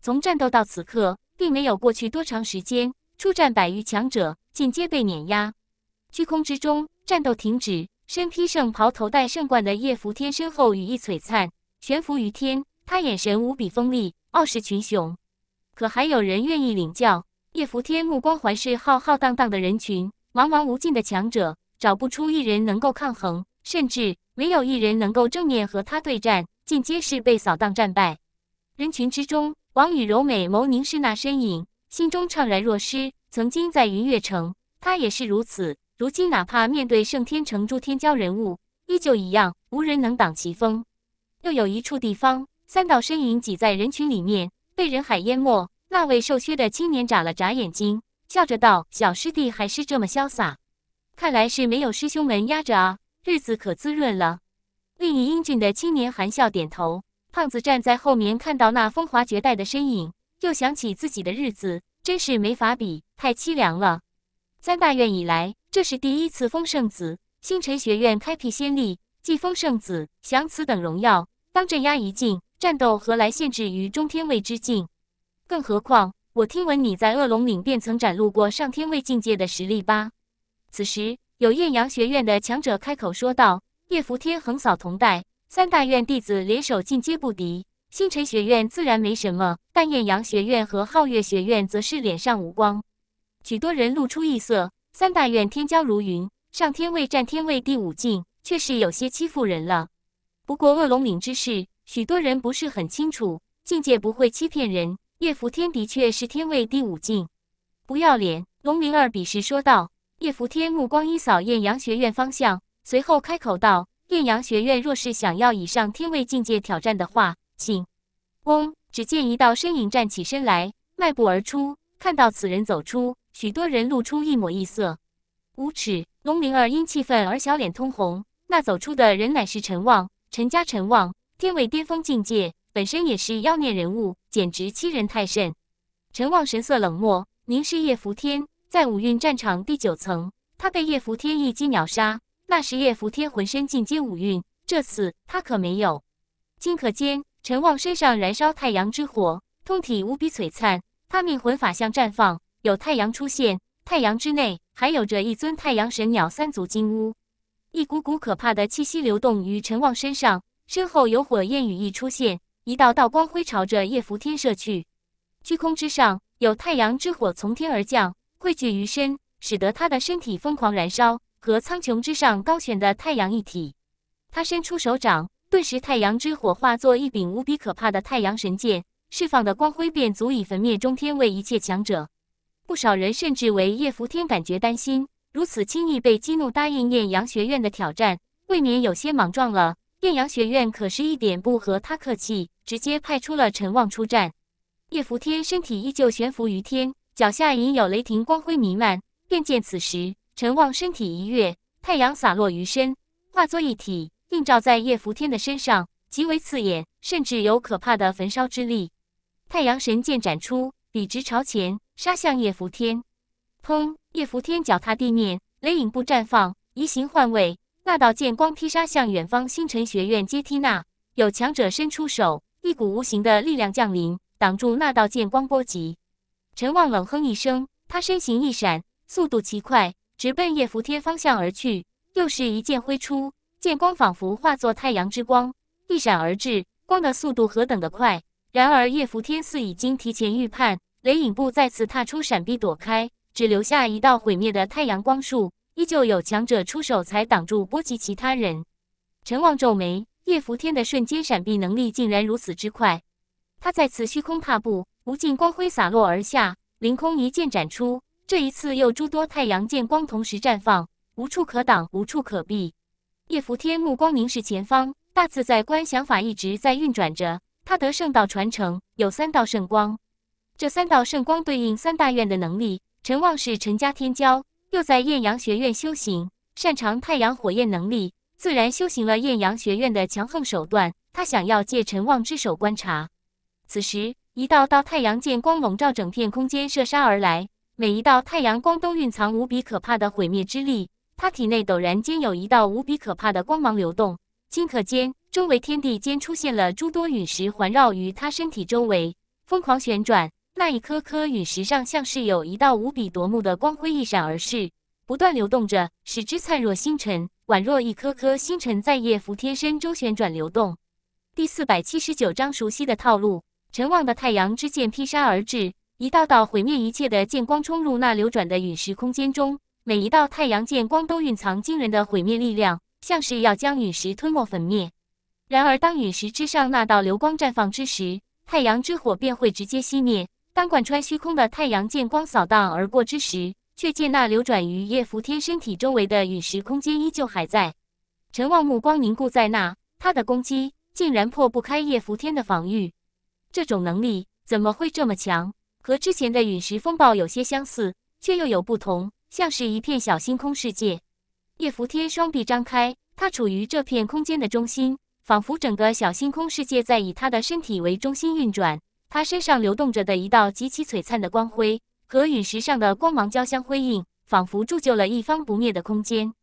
从战斗到此刻，并没有过去多长时间。出战百余强者，尽皆被碾压。虚空之中，战斗停止。身披圣袍、头戴圣冠的叶福天身后羽翼璀璨，悬浮于天。他眼神无比锋利，傲视群雄，可还有人愿意领教？叶扶天目光环视浩浩荡荡的人群，茫茫无尽的强者，找不出一人能够抗衡，甚至没有一人能够正面和他对战，尽皆是被扫荡战败。人群之中，王与柔美眸凝视那身影，心中怅然若失。曾经在云月城，他也是如此；如今哪怕面对圣天城诸天骄人物，依旧一样，无人能挡其锋。又有一处地方。三道身影挤在人群里面，被人海淹没。那位瘦削的青年眨了眨眼睛，笑着道：“小师弟还是这么潇洒，看来是没有师兄们压着啊，日子可滋润了。”另一英俊的青年含笑点头。胖子站在后面，看到那风华绝代的身影，又想起自己的日子，真是没法比，太凄凉了。三大院以来，这是第一次封圣子，星辰学院开辟先例，既封圣子，祥此等荣耀。当镇压一境，战斗何来限制于中天位之境？更何况，我听闻你在恶龙岭便曾展露过上天位境界的实力吧？此时，有艳阳学院的强者开口说道：“叶伏天横扫同代三大院弟子，联手进阶不敌。星辰学院自然没什么，但艳阳学院和皓月学院则是脸上无光。”许多人露出异色。三大院天骄如云，上天位占天位第五境，却是有些欺负人了。不过恶龙岭之事，许多人不是很清楚。境界不会欺骗人，叶伏天的确是天位第五境。不要脸！龙灵儿鄙视说道。叶伏天目光一扫艳阳学院方向，随后开口道：“艳阳学院若是想要以上天位境界挑战的话，请。”嗡！只见一道身影站起身来，迈步而出。看到此人走出，许多人露出一抹异色。无耻！龙灵儿因气愤而小脸通红。那走出的人乃是陈望。陈家陈望天位巅峰境界，本身也是妖孽人物，简直欺人太甚。陈望神色冷漠，凝视叶福天。在五蕴战场第九层，他被叶福天一击秒杀。那时叶福天浑身进阶五蕴，这次他可没有。顷刻间，陈望身上燃烧太阳之火，通体无比璀璨。他命魂法相绽放，有太阳出现。太阳之内，还有着一尊太阳神鸟三足金乌。一股股可怕的气息流动于陈旺身上，身后有火焰羽翼出现，一道道光辉朝着叶伏天射去。虚空之上有太阳之火从天而降，汇聚于身，使得他的身体疯狂燃烧，和苍穹之上高悬的太阳一体。他伸出手掌，顿时太阳之火化作一柄无比可怕的太阳神剑，释放的光辉便足以焚灭中天位一切强者。不少人甚至为叶伏天感觉担心。如此轻易被激怒，答应艳阳学院的挑战，未免有些莽撞了。艳阳学院可是一点不和他客气，直接派出了陈望出战。叶伏天身体依旧悬浮于天，脚下隐有雷霆光辉弥漫。便见此时，陈望身体一跃，太阳洒落于身，化作一体，映照在叶伏天的身上，极为刺眼，甚至有可怕的焚烧之力。太阳神剑斩出，笔直朝前，杀向叶伏天。砰！叶伏天脚踏地面，雷影步绽放，移形换位。那道剑光劈杀向远方星辰学院阶梯那，有强者伸出手，一股无形的力量降临，挡住那道剑光波及。陈望冷哼一声，他身形一闪，速度奇快，直奔叶伏天方向而去。又是一剑挥出，剑光仿佛化作太阳之光，一闪而至，光的速度何等的快！然而叶伏天似已经提前预判，雷影步再次踏出，闪避躲开。只留下一道毁灭的太阳光束，依旧有强者出手才挡住波及其他人。陈望皱眉，叶拂天的瞬间闪避能力竟然如此之快。他再次虚空踏步，无尽光辉洒落而下，凌空一剑斩出。这一次又诸多太阳剑光同时绽放，无处可挡，无处可避。叶拂天目光凝视前方，大自在观想法一直在运转着。他得圣道传承，有三道圣光，这三道圣光对应三大院的能力。陈望是陈家天骄，又在艳阳学院修行，擅长太阳火焰能力，自然修行了艳阳学院的强横手段。他想要借陈望之手观察。此时，一道道太阳剑光笼罩整片空间，射杀而来。每一道太阳光都蕴藏无比可怕的毁灭之力。他体内陡然间有一道无比可怕的光芒流动，顷刻间，周围天地间出现了诸多陨石，环绕于他身体周围，疯狂旋转。那一颗颗陨石上，像是有一道无比夺目的光辉一闪而逝，不断流动着，使之灿若星辰，宛若一颗颗星辰在夜浮天身周旋转流动。第四百七十九章：熟悉的套路。陈望的太阳之剑劈杀而至，一道道毁灭一切的剑光冲入那流转的陨石空间中，每一道太阳剑光都蕴藏惊人的毁灭力量，像是要将陨石吞没粉灭。然而，当陨石之上那道流光绽放之时，太阳之火便会直接熄灭。当贯穿虚空的太阳剑光扫荡而过之时，却见那流转于叶拂天身体周围的陨石空间依旧还在。陈望目光凝固在那，他的攻击竟然破不开叶拂天的防御。这种能力怎么会这么强？和之前的陨石风暴有些相似，却又有不同，像是一片小星空世界。叶拂天双臂张开，他处于这片空间的中心，仿佛整个小星空世界在以他的身体为中心运转。他身上流动着的一道极其璀璨的光辉，和陨石上的光芒交相辉映，仿佛铸就了一方不灭的空间。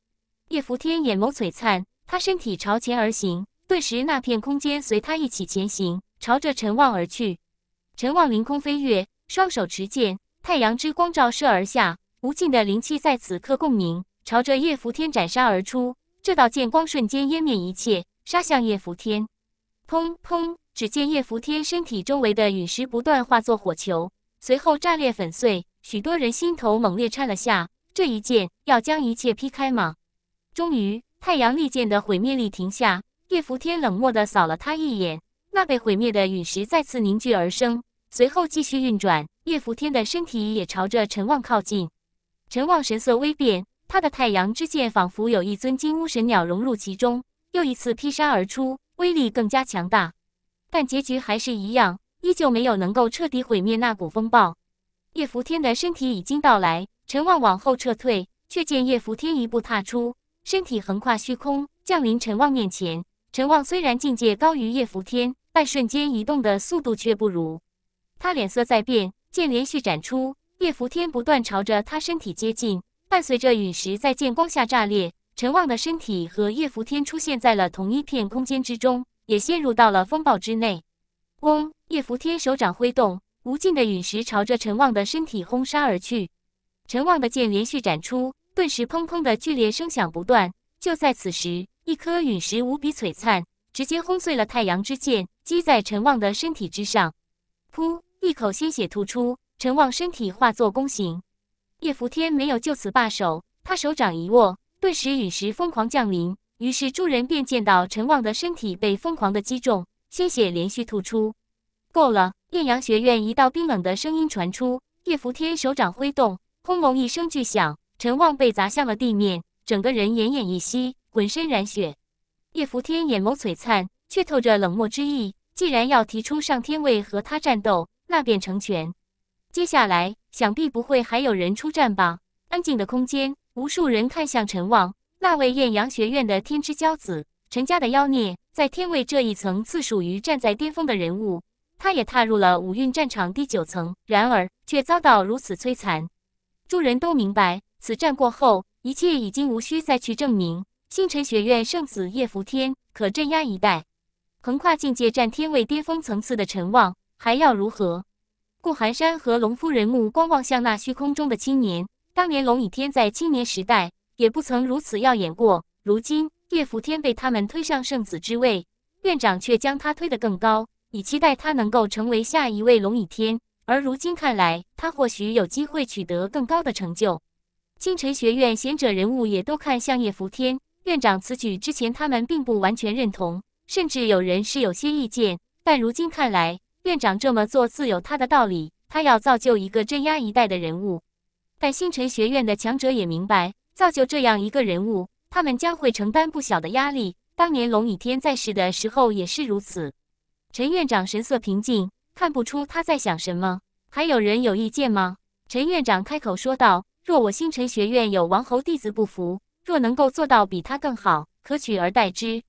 叶拂天眼眸璀璨，他身体朝前而行，顿时那片空间随他一起前行，朝着陈望而去。陈望凌空飞跃，双手持剑，太阳之光照射而下，无尽的灵气在此刻共鸣，朝着叶拂天斩杀而出。这道剑光瞬间湮灭一切，杀向叶拂天。砰砰。只见叶伏天身体周围的陨石不断化作火球，随后炸裂粉碎，许多人心头猛烈颤了下。这一剑要将一切劈开吗？终于，太阳利剑的毁灭力停下。叶伏天冷漠地扫了他一眼，那被毁灭的陨石再次凝聚而生，随后继续运转。叶伏天的身体也朝着陈望靠近。陈望神色微变，他的太阳之剑仿佛有一尊金乌神鸟融入其中，又一次劈杀而出，威力更加强大。但结局还是一样，依旧没有能够彻底毁灭那股风暴。叶伏天的身体已经到来，陈望往后撤退，却见叶伏天一步踏出，身体横跨虚空，降临陈望面前。陈望虽然境界高于叶伏天，但瞬间移动的速度却不如他。脸色在变，剑连续斩出，叶伏天不断朝着他身体接近。伴随着陨石在剑光下炸裂，陈望的身体和叶伏天出现在了同一片空间之中。也陷入到了风暴之内。嗡！叶伏天手掌挥动，无尽的陨石朝着陈望的身体轰杀而去。陈望的剑连续斩出，顿时砰砰的剧烈声响不断。就在此时，一颗陨石无比璀璨，直接轰碎了太阳之剑，击在陈望的身体之上。噗！一口鲜血吐出，陈望身体化作弓形。叶伏天没有就此罢手，他手掌一握，顿时陨石疯狂降临。于是诸人便见到陈望的身体被疯狂的击中，鲜血连续吐出。够了！艳阳学院一道冰冷的声音传出。叶伏天手掌挥动，轰隆一声巨响，陈望被砸向了地面，整个人奄奄一息，浑身染血。叶伏天眼眸璀璨，却透着冷漠之意。既然要提出上天位和他战斗，那便成全。接下来想必不会还有人出战吧？安静的空间，无数人看向陈望。那位艳阳学院的天之骄子，陈家的妖孽，在天位这一层次属于站在巅峰的人物，他也踏入了五蕴战场第九层，然而却遭到如此摧残。诸人都明白，此战过后，一切已经无需再去证明。星辰学院圣子叶拂天可镇压一代，横跨境界战天位巅峰层次的陈望还要如何？顾寒山和龙夫人目光望向那虚空中的青年，当年龙倚天在青年时代。也不曾如此耀眼过。如今叶伏天被他们推上圣子之位，院长却将他推得更高，以期待他能够成为下一位龙椅天。而如今看来，他或许有机会取得更高的成就。星辰学院贤者人物也都看向叶伏天院长此举。之前他们并不完全认同，甚至有人是有些意见。但如今看来，院长这么做自有他的道理。他要造就一个镇压一代的人物。但星辰学院的强者也明白。造就这样一个人物，他们将会承担不小的压力。当年龙倚天在世的时候也是如此。陈院长神色平静，看不出他在想什么。还有人有意见吗？陈院长开口说道：“若我星辰学院有王侯弟子不服，若能够做到比他更好，可取而代之。”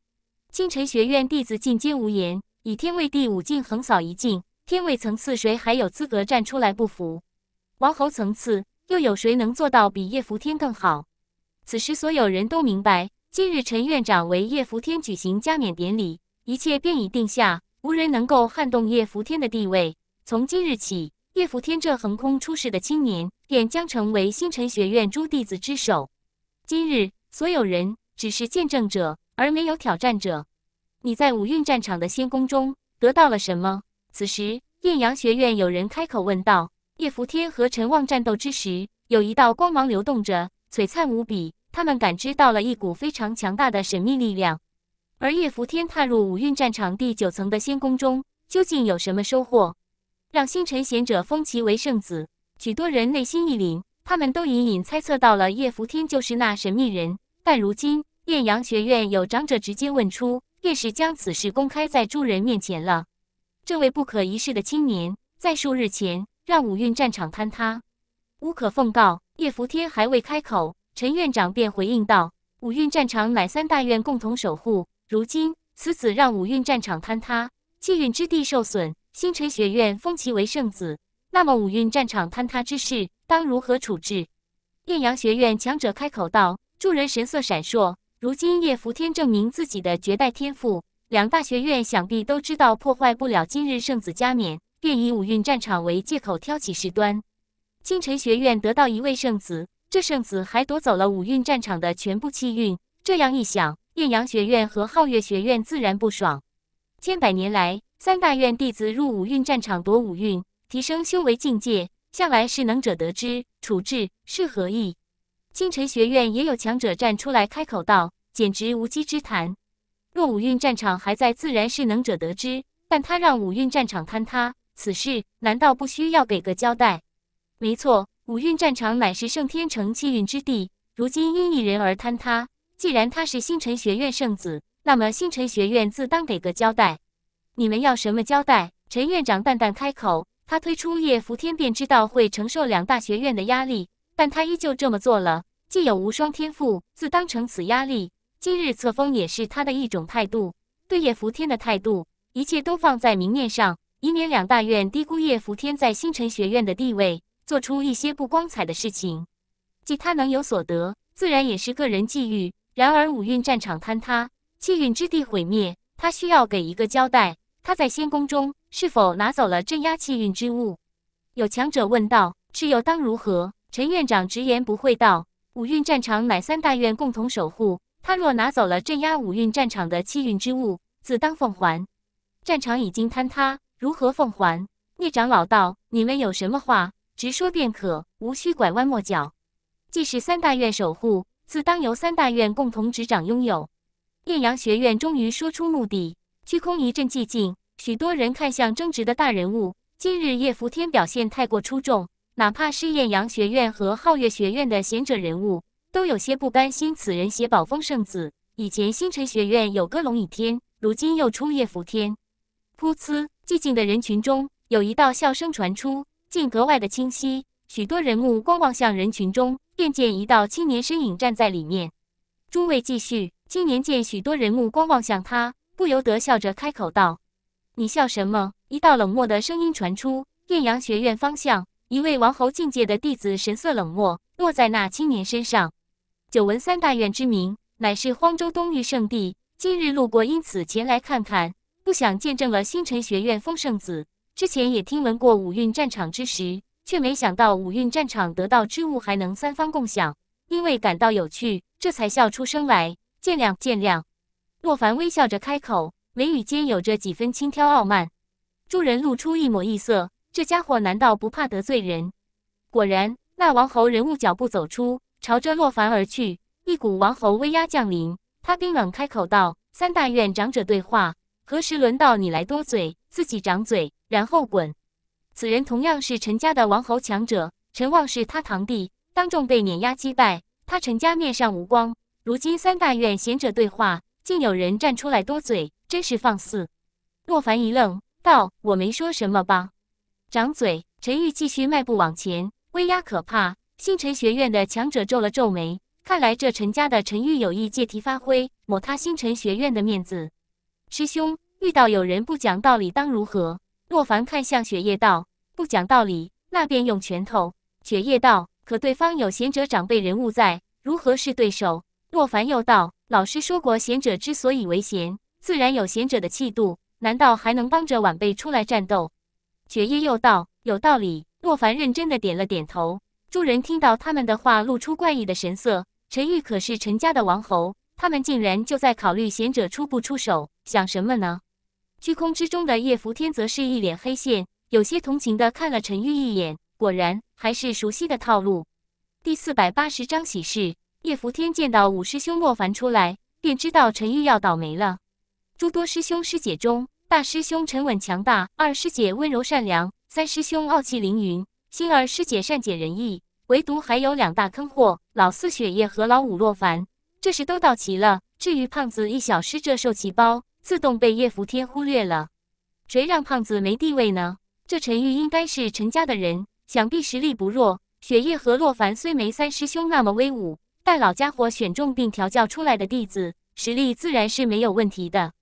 星辰学院弟子尽皆无言。以天位第五境横扫一境，天位层次谁还有资格站出来不服？王侯层次又有谁能做到比叶福天更好？此时，所有人都明白，今日陈院长为叶福天举行加冕典礼，一切便已定下，无人能够撼动叶福天的地位。从今日起，叶福天这横空出世的青年，便将成为星辰学院诸弟子之首。今日，所有人只是见证者，而没有挑战者。你在五蕴战场的仙宫中得到了什么？此时，艳阳学院有人开口问道：“叶福天和陈望战斗之时，有一道光芒流动着。”璀璨无比，他们感知到了一股非常强大的神秘力量。而叶福天踏入五蕴战场第九层的仙宫中，究竟有什么收获，让星辰贤者封其为圣子？许多人内心一凛，他们都隐隐猜测到了叶福天就是那神秘人。但如今，艳阳学院有长者直接问出，便是将此事公开在诸人面前了。这位不可一世的青年，在数日前让五蕴战场坍塌，无可奉告。叶伏天还未开口，陈院长便回应道：“五运战场乃三大院共同守护，如今此子让五运战场坍塌，气运之地受损，星辰学院封其为圣子，那么五运战场坍塌之事当如何处置？”艳阳学院强者开口道，众人神色闪烁。如今叶伏天证明自己的绝代天赋，两大学院想必都知道破坏不了今日圣子加冕，便以五运战场为借口挑起事端。清晨学院得到一位圣子，这圣子还夺走了五运战场的全部气运。这样一想，艳阳学院和皓月学院自然不爽。千百年来，三大院弟子入五运战场夺五运，提升修为境界，向来是能者得之。处置是何意？清晨学院也有强者站出来开口道：“简直无稽之谈！若五运战场还在，自然是能者得之。但他让五运战场坍塌，此事难道不需要给个交代？”没错，五运战场乃是圣天城气运之地，如今因一人而坍塌。既然他是星辰学院圣子，那么星辰学院自当给个交代。你们要什么交代？陈院长淡淡开口。他推出叶福天，便知道会承受两大学院的压力，但他依旧这么做了。既有无双天赋，自当成此压力。今日册封也是他的一种态度，对叶福天的态度，一切都放在明面上，以免两大院低估叶福天在星辰学院的地位。做出一些不光彩的事情，即他能有所得，自然也是个人际遇。然而五运战场坍塌，气运之地毁灭，他需要给一个交代。他在仙宫中是否拿走了镇压气运之物？有强者问道：“蚩尤当如何？”陈院长直言不讳道：“五运战场乃三大院共同守护，他若拿走了镇压五运战场的气运之物，自当奉还。战场已经坍塌，如何奉还？”聂长老道：“你们有什么话？”直说便可，无需拐弯抹角。既是三大院守护，自当由三大院共同执掌拥有。艳阳学院终于说出目的，虚空一阵寂静，许多人看向争执的大人物。今日叶伏天表现太过出众，哪怕是艳阳学院和皓月学院的贤者人物，都有些不甘心。此人携宝风圣子，以前星辰学院有个龙倚天，如今又出叶伏天。噗呲！寂静的人群中，有一道笑声传出。竟格外的清晰，许多人目光望向人群中，便见一道青年身影站在里面。诸位继续。青年见许多人目光望向他，不由得笑着开口道：“你笑什么？”一道冷漠的声音传出。艳阳学院方向，一位王侯境界的弟子神色冷漠，落在那青年身上。久闻三大院之名，乃是荒州东域圣地。今日路过，因此前来看看，不想见证了星辰学院风圣子。之前也听闻过五蕴战场之时，却没想到五蕴战场得到之物还能三方共享。因为感到有趣，这才笑出声来。见谅，见谅。洛凡微笑着开口，眉宇间有着几分轻佻傲慢。诸人露出一抹异色，这家伙难道不怕得罪人？果然，那王侯人物脚步走出，朝着洛凡而去，一股王侯威压降临。他冰冷开口道：“三大院长者对话，何时轮到你来多嘴？自己掌嘴。”然后滚！此人同样是陈家的王侯强者，陈旺是他堂弟，当众被碾压击败，他陈家面上无光。如今三大院贤者对话，竟有人站出来多嘴，真是放肆！洛凡一愣，道：“我没说什么吧？”掌嘴！陈玉继续迈步往前，威压可怕。星辰学院的强者皱了皱眉，看来这陈家的陈玉有意借题发挥，抹他星辰学院的面子。师兄，遇到有人不讲道理，当如何？若凡看向雪夜道：“不讲道理，那便用拳头。”雪夜道：“可对方有贤者长辈人物在，如何是对手？”若凡又道：“老师说过，贤者之所以为贤，自然有贤者的气度，难道还能帮着晚辈出来战斗？”雪夜又道：“有道理。”若凡认真的点了点头。众人听到他们的话，露出怪异的神色。陈玉可是陈家的王侯，他们竟然就在考虑贤者出不出手，想什么呢？虚空之中的叶伏天则是一脸黑线，有些同情的看了陈玉一眼。果然还是熟悉的套路。第四百八十章喜事。叶伏天见到五师兄莫凡出来，便知道陈玉要倒霉了。诸多师兄师姐中，大师兄沉稳强大，二师姐温柔善良，三师兄傲气凌云，星儿师姐善解人意，唯独还有两大坑货，老四雪夜和老五洛凡。这时都到齐了。至于胖子一小师，这受气包。自动被叶福天忽略了，谁让胖子没地位呢？这陈玉应该是陈家的人，想必实力不弱。雪夜和洛凡虽没三师兄那么威武，但老家伙选中并调教出来的弟子，实力自然是没有问题的。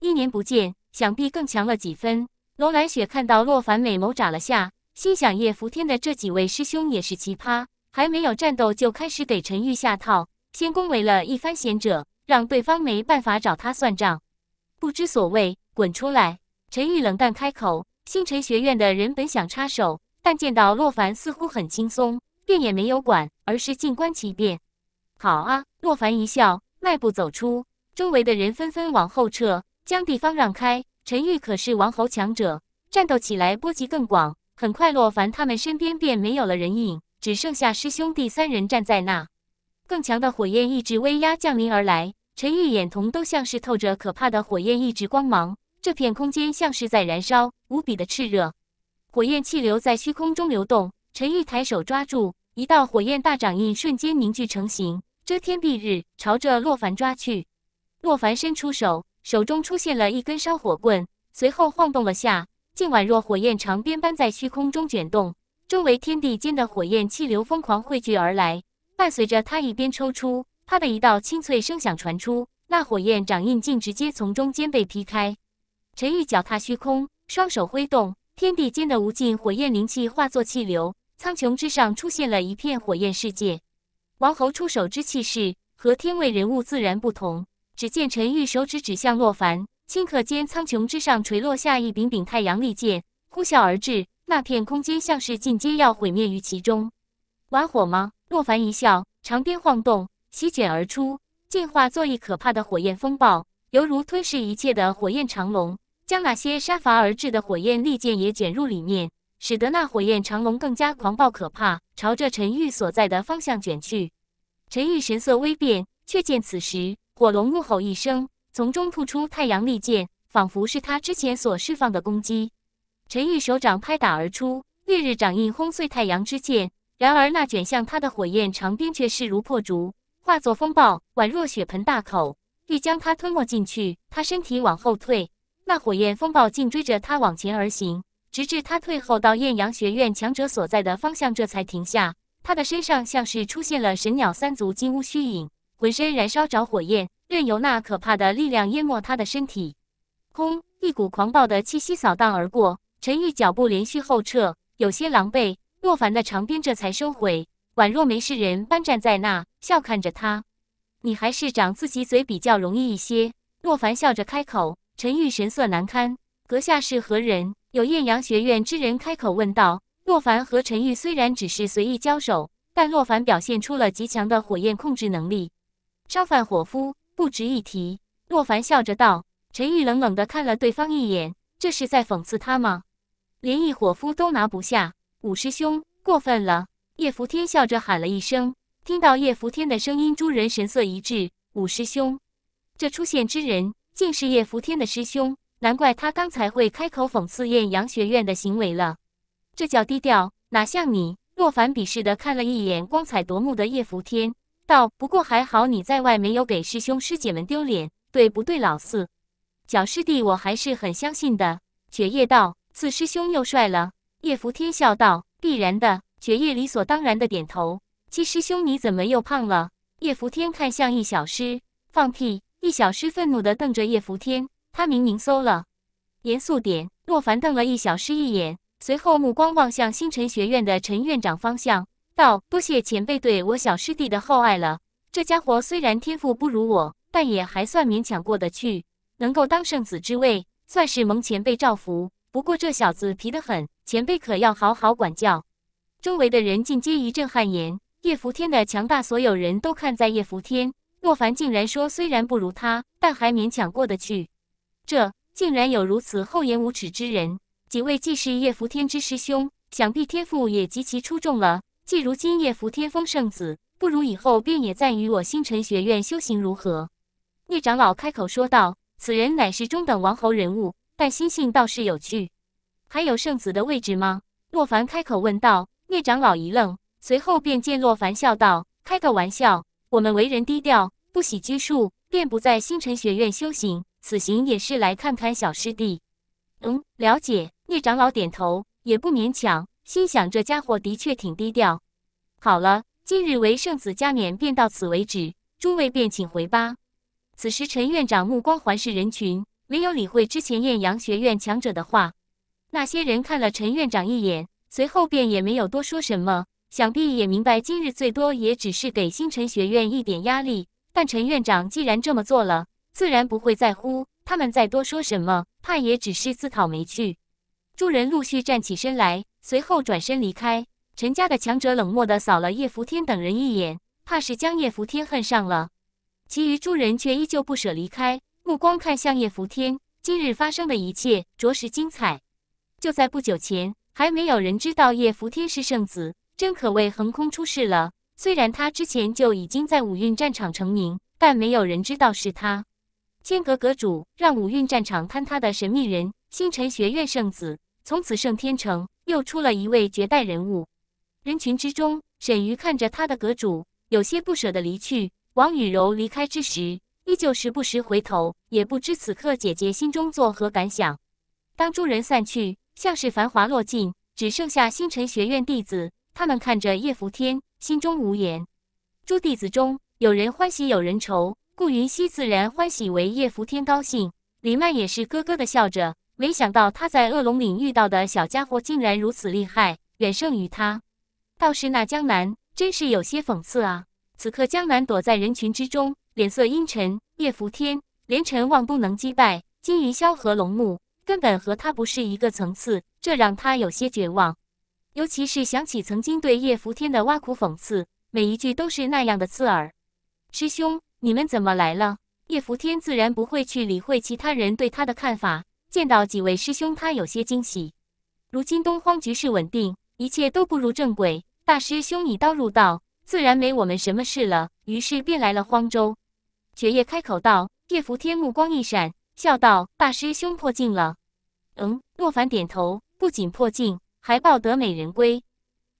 一年不见，想必更强了几分。罗兰雪看到洛凡美眸眨了下，心想：叶福天的这几位师兄也是奇葩，还没有战斗就开始给陈玉下套，先恭维了一番贤者，让对方没办法找他算账。不知所谓，滚出来！陈玉冷淡开口。星辰学院的人本想插手，但见到洛凡似乎很轻松，便也没有管，而是静观其变。好啊！洛凡一笑，迈步走出。周围的人纷纷往后撤，将地方让开。陈玉可是王侯强者，战斗起来波及更广。很快，洛凡他们身边便没有了人影，只剩下师兄弟三人站在那。更强的火焰意志威压降临而来。陈玉眼瞳都像是透着可怕的火焰一直光芒，这片空间像是在燃烧，无比的炽热。火焰气流在虚空中流动，陈玉抬手抓住一道火焰大掌印，瞬间凝聚成型，遮天蔽日，朝着洛凡抓去。洛凡伸出手，手中出现了一根烧火棍，随后晃动了下，竟宛若火焰长鞭般在虚空中卷动，周围天地间的火焰气流疯狂汇聚而来，伴随着他一边抽出。他的一道清脆声响传出，那火焰掌印竟直接从中间被劈开。陈玉脚踏虚空，双手挥动，天地间的无尽火焰灵气化作气流，苍穹之上出现了一片火焰世界。王侯出手之气势和天位人物自然不同。只见陈玉手指指向洛凡，顷刻间苍穹之上垂落下一柄柄太阳利剑，呼啸而至。那片空间像是尽皆要毁灭于其中。玩火吗？洛凡一笑，长鞭晃动。席卷而出，进化作一可怕的火焰风暴，犹如吞噬一切的火焰长龙，将那些杀伐而至的火焰利剑也卷入里面，使得那火焰长龙更加狂暴可怕，朝着陈玉所在的方向卷去。陈玉神色微变，却见此时火龙怒吼一声，从中吐出太阳利剑，仿佛是他之前所释放的攻击。陈玉手掌拍打而出，烈日掌印轰碎太阳之剑，然而那卷向他的火焰长鞭却势如破竹。化作风暴，宛若血盆大口，欲将他吞没进去。他身体往后退，那火焰风暴竟追着他往前而行，直至他退后到艳阳学院强者所在的方向，这才停下。他的身上像是出现了神鸟三足金乌虚影，浑身燃烧着火焰，任由那可怕的力量淹没他的身体。轰！一股狂暴的气息扫荡而过，陈玉脚步连续后撤，有些狼狈。莫凡的长鞭这才收回。宛若没事人般站在那，笑看着他。你还是长自己嘴比较容易一些。洛凡笑着开口。陈玉神色难堪。阁下是何人？有艳阳学院之人开口问道。洛凡和陈玉虽然只是随意交手，但洛凡表现出了极强的火焰控制能力。烧饭火夫不值一提。洛凡笑着道。陈玉冷冷地看了对方一眼，这是在讽刺他吗？连一火夫都拿不下，五师兄过分了。叶福天笑着喊了一声，听到叶福天的声音，诸人神色一致。五师兄，这出现之人竟是叶福天的师兄，难怪他刚才会开口讽刺艳阳学院的行为了。这叫低调，哪像你，洛凡鄙视的看了一眼光彩夺目的叶福天，道：“不过还好，你在外没有给师兄师姐们丢脸，对不对，老四？”小师弟，我还是很相信的。雪夜道：“四师兄又帅了。”叶福天笑道：“必然的。”爵爷理所当然的点头。七师兄，你怎么又胖了？叶伏天看向易小师，放屁！易小师愤怒的瞪着叶伏天，他明明馊了。严肃点！洛凡瞪了易小师一眼，随后目光望向星辰学院的陈院长方向，道：“多谢前辈对我小师弟的厚爱了。这家伙虽然天赋不如我，但也还算勉强过得去，能够当圣子之位，算是蒙前辈照拂。不过这小子皮得很，前辈可要好好管教。”周围的人尽皆一阵汗颜。叶福天的强大，所有人都看在叶福天。莫凡竟然说：“虽然不如他，但还勉强过得去。”这竟然有如此厚颜无耻之人！几位既是叶福天之师兄，想必天赋也极其出众了。既如今叶福天封圣子，不如以后便也暂与我星辰学院修行如何？”叶长老开口说道：“此人乃是中等王侯人物，但心性倒是有趣。”还有圣子的位置吗？”莫凡开口问道。聂长老一愣，随后便见洛凡笑道：“开个玩笑，我们为人低调，不喜拘束，便不在星辰学院修行。此行也是来看看小师弟。”“嗯，了解。”聂长老点头，也不勉强，心想这家伙的确挺低调。好了，今日为圣子加冕，便到此为止，诸位便请回吧。此时，陈院长目光环视人群，没有理会之前艳阳学院强者的话。那些人看了陈院长一眼。随后便也没有多说什么，想必也明白今日最多也只是给星辰学院一点压力。但陈院长既然这么做了，自然不会在乎他们再多说什么，怕也只是自讨没趣。诸人陆续站起身来，随后转身离开。陈家的强者冷漠的扫了叶福天等人一眼，怕是将叶福天恨上了。其余诸人却依旧不舍离开，目光看向叶福天。今日发生的一切着实精彩。就在不久前。还没有人知道叶扶天是圣子，真可谓横空出世了。虽然他之前就已经在五运战场成名，但没有人知道是他。千阁阁主让五运战场坍塌的神秘人，星辰学院圣子，从此圣天城又出了一位绝代人物。人群之中，沈瑜看着他的阁主，有些不舍得离去。王雨柔离开之时，依旧时不时回头，也不知此刻姐姐心中作何感想。当众人散去。像是繁华落尽，只剩下星辰学院弟子。他们看着叶伏天，心中无言。诸弟子中，有人欢喜，有人愁。顾云溪自然欢喜，为叶伏天高兴。李曼也是咯咯的笑着。没想到他在恶龙岭遇到的小家伙，竟然如此厉害，远胜于他。倒是那江南，真是有些讽刺啊！此刻江南躲在人群之中，脸色阴沉。叶伏天、连陈望都能击败金云霄和龙木。根本和他不是一个层次，这让他有些绝望。尤其是想起曾经对叶福天的挖苦讽刺，每一句都是那样的刺耳。师兄，你们怎么来了？叶福天自然不会去理会其他人对他的看法，见到几位师兄，他有些惊喜。如今东荒局势稳定，一切都不如正轨。大师兄已刀入道，自然没我们什么事了。于是便来了荒州。爵夜开口道，叶福天目光一闪。笑道：“大师兄破镜了。”嗯，洛凡点头，不仅破镜，还抱得美人归。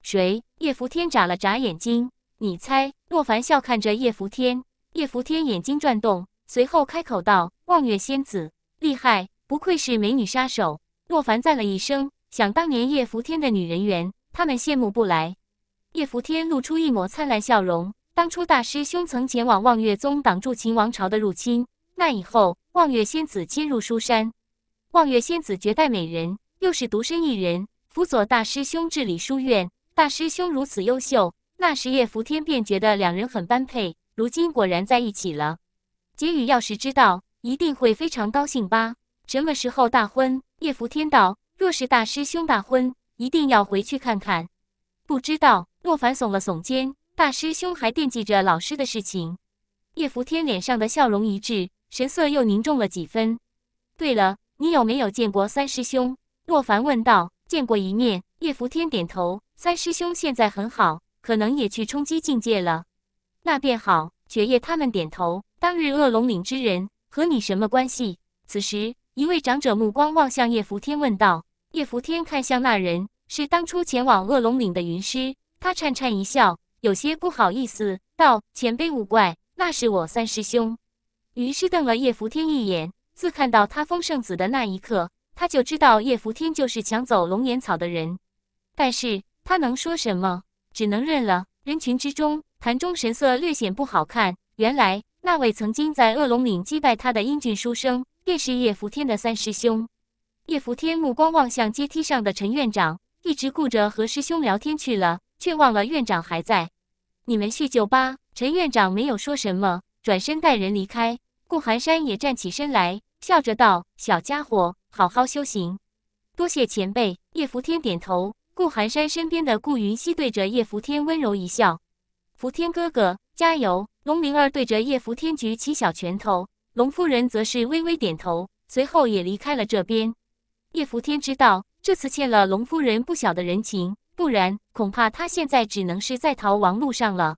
谁？叶扶天眨了眨眼睛。你猜？洛凡笑看着叶扶天，叶扶天眼睛转动，随后开口道：“望月仙子厉害，不愧是美女杀手。”洛凡赞了一声。想当年，叶扶天的女人缘，他们羡慕不来。叶扶天露出一抹灿烂笑容。当初大师兄曾前往望月宗，挡住秦王朝的入侵。那以后。望月仙子进入书山，望月仙子绝代美人，又是独身一人，辅佐大师兄治理书院。大师兄如此优秀，那时叶伏天便觉得两人很般配。如今果然在一起了。结语，要是知道，一定会非常高兴吧？什么时候大婚？叶伏天道：“若是大师兄大婚，一定要回去看看。”不知道。莫凡耸了耸肩，大师兄还惦记着老师的事情。叶伏天脸上的笑容一滞。神色又凝重了几分。对了，你有没有见过三师兄？洛凡问道。见过一面。叶伏天点头。三师兄现在很好，可能也去冲击境界了。那便好。爵爷他们点头。当日恶龙岭之人和你什么关系？此时，一位长者目光望向叶伏天，问道。叶伏天看向那人，是当初前往恶龙岭的云师。他颤颤一笑，有些不好意思道：“前辈勿怪，那是我三师兄。”于是瞪了叶福天一眼。自看到他封圣子的那一刻，他就知道叶福天就是抢走龙岩草的人。但是他能说什么？只能认了。人群之中，谭中神色略显不好看。原来那位曾经在恶龙岭击败他的英俊书生，便是叶福天的三师兄。叶福天目光望向阶梯上的陈院长，一直顾着和师兄聊天去了，却忘了院长还在。你们叙旧吧。陈院长没有说什么。转身带人离开，顾寒山也站起身来，笑着道：“小家伙，好好修行，多谢前辈。”叶福天点头。顾寒山身边的顾云溪对着叶福天温柔一笑：“福天哥哥，加油！”龙灵儿对着叶福天举起小拳头，龙夫人则是微微点头，随后也离开了这边。叶福天知道这次欠了龙夫人不小的人情，不然恐怕他现在只能是在逃亡路上了。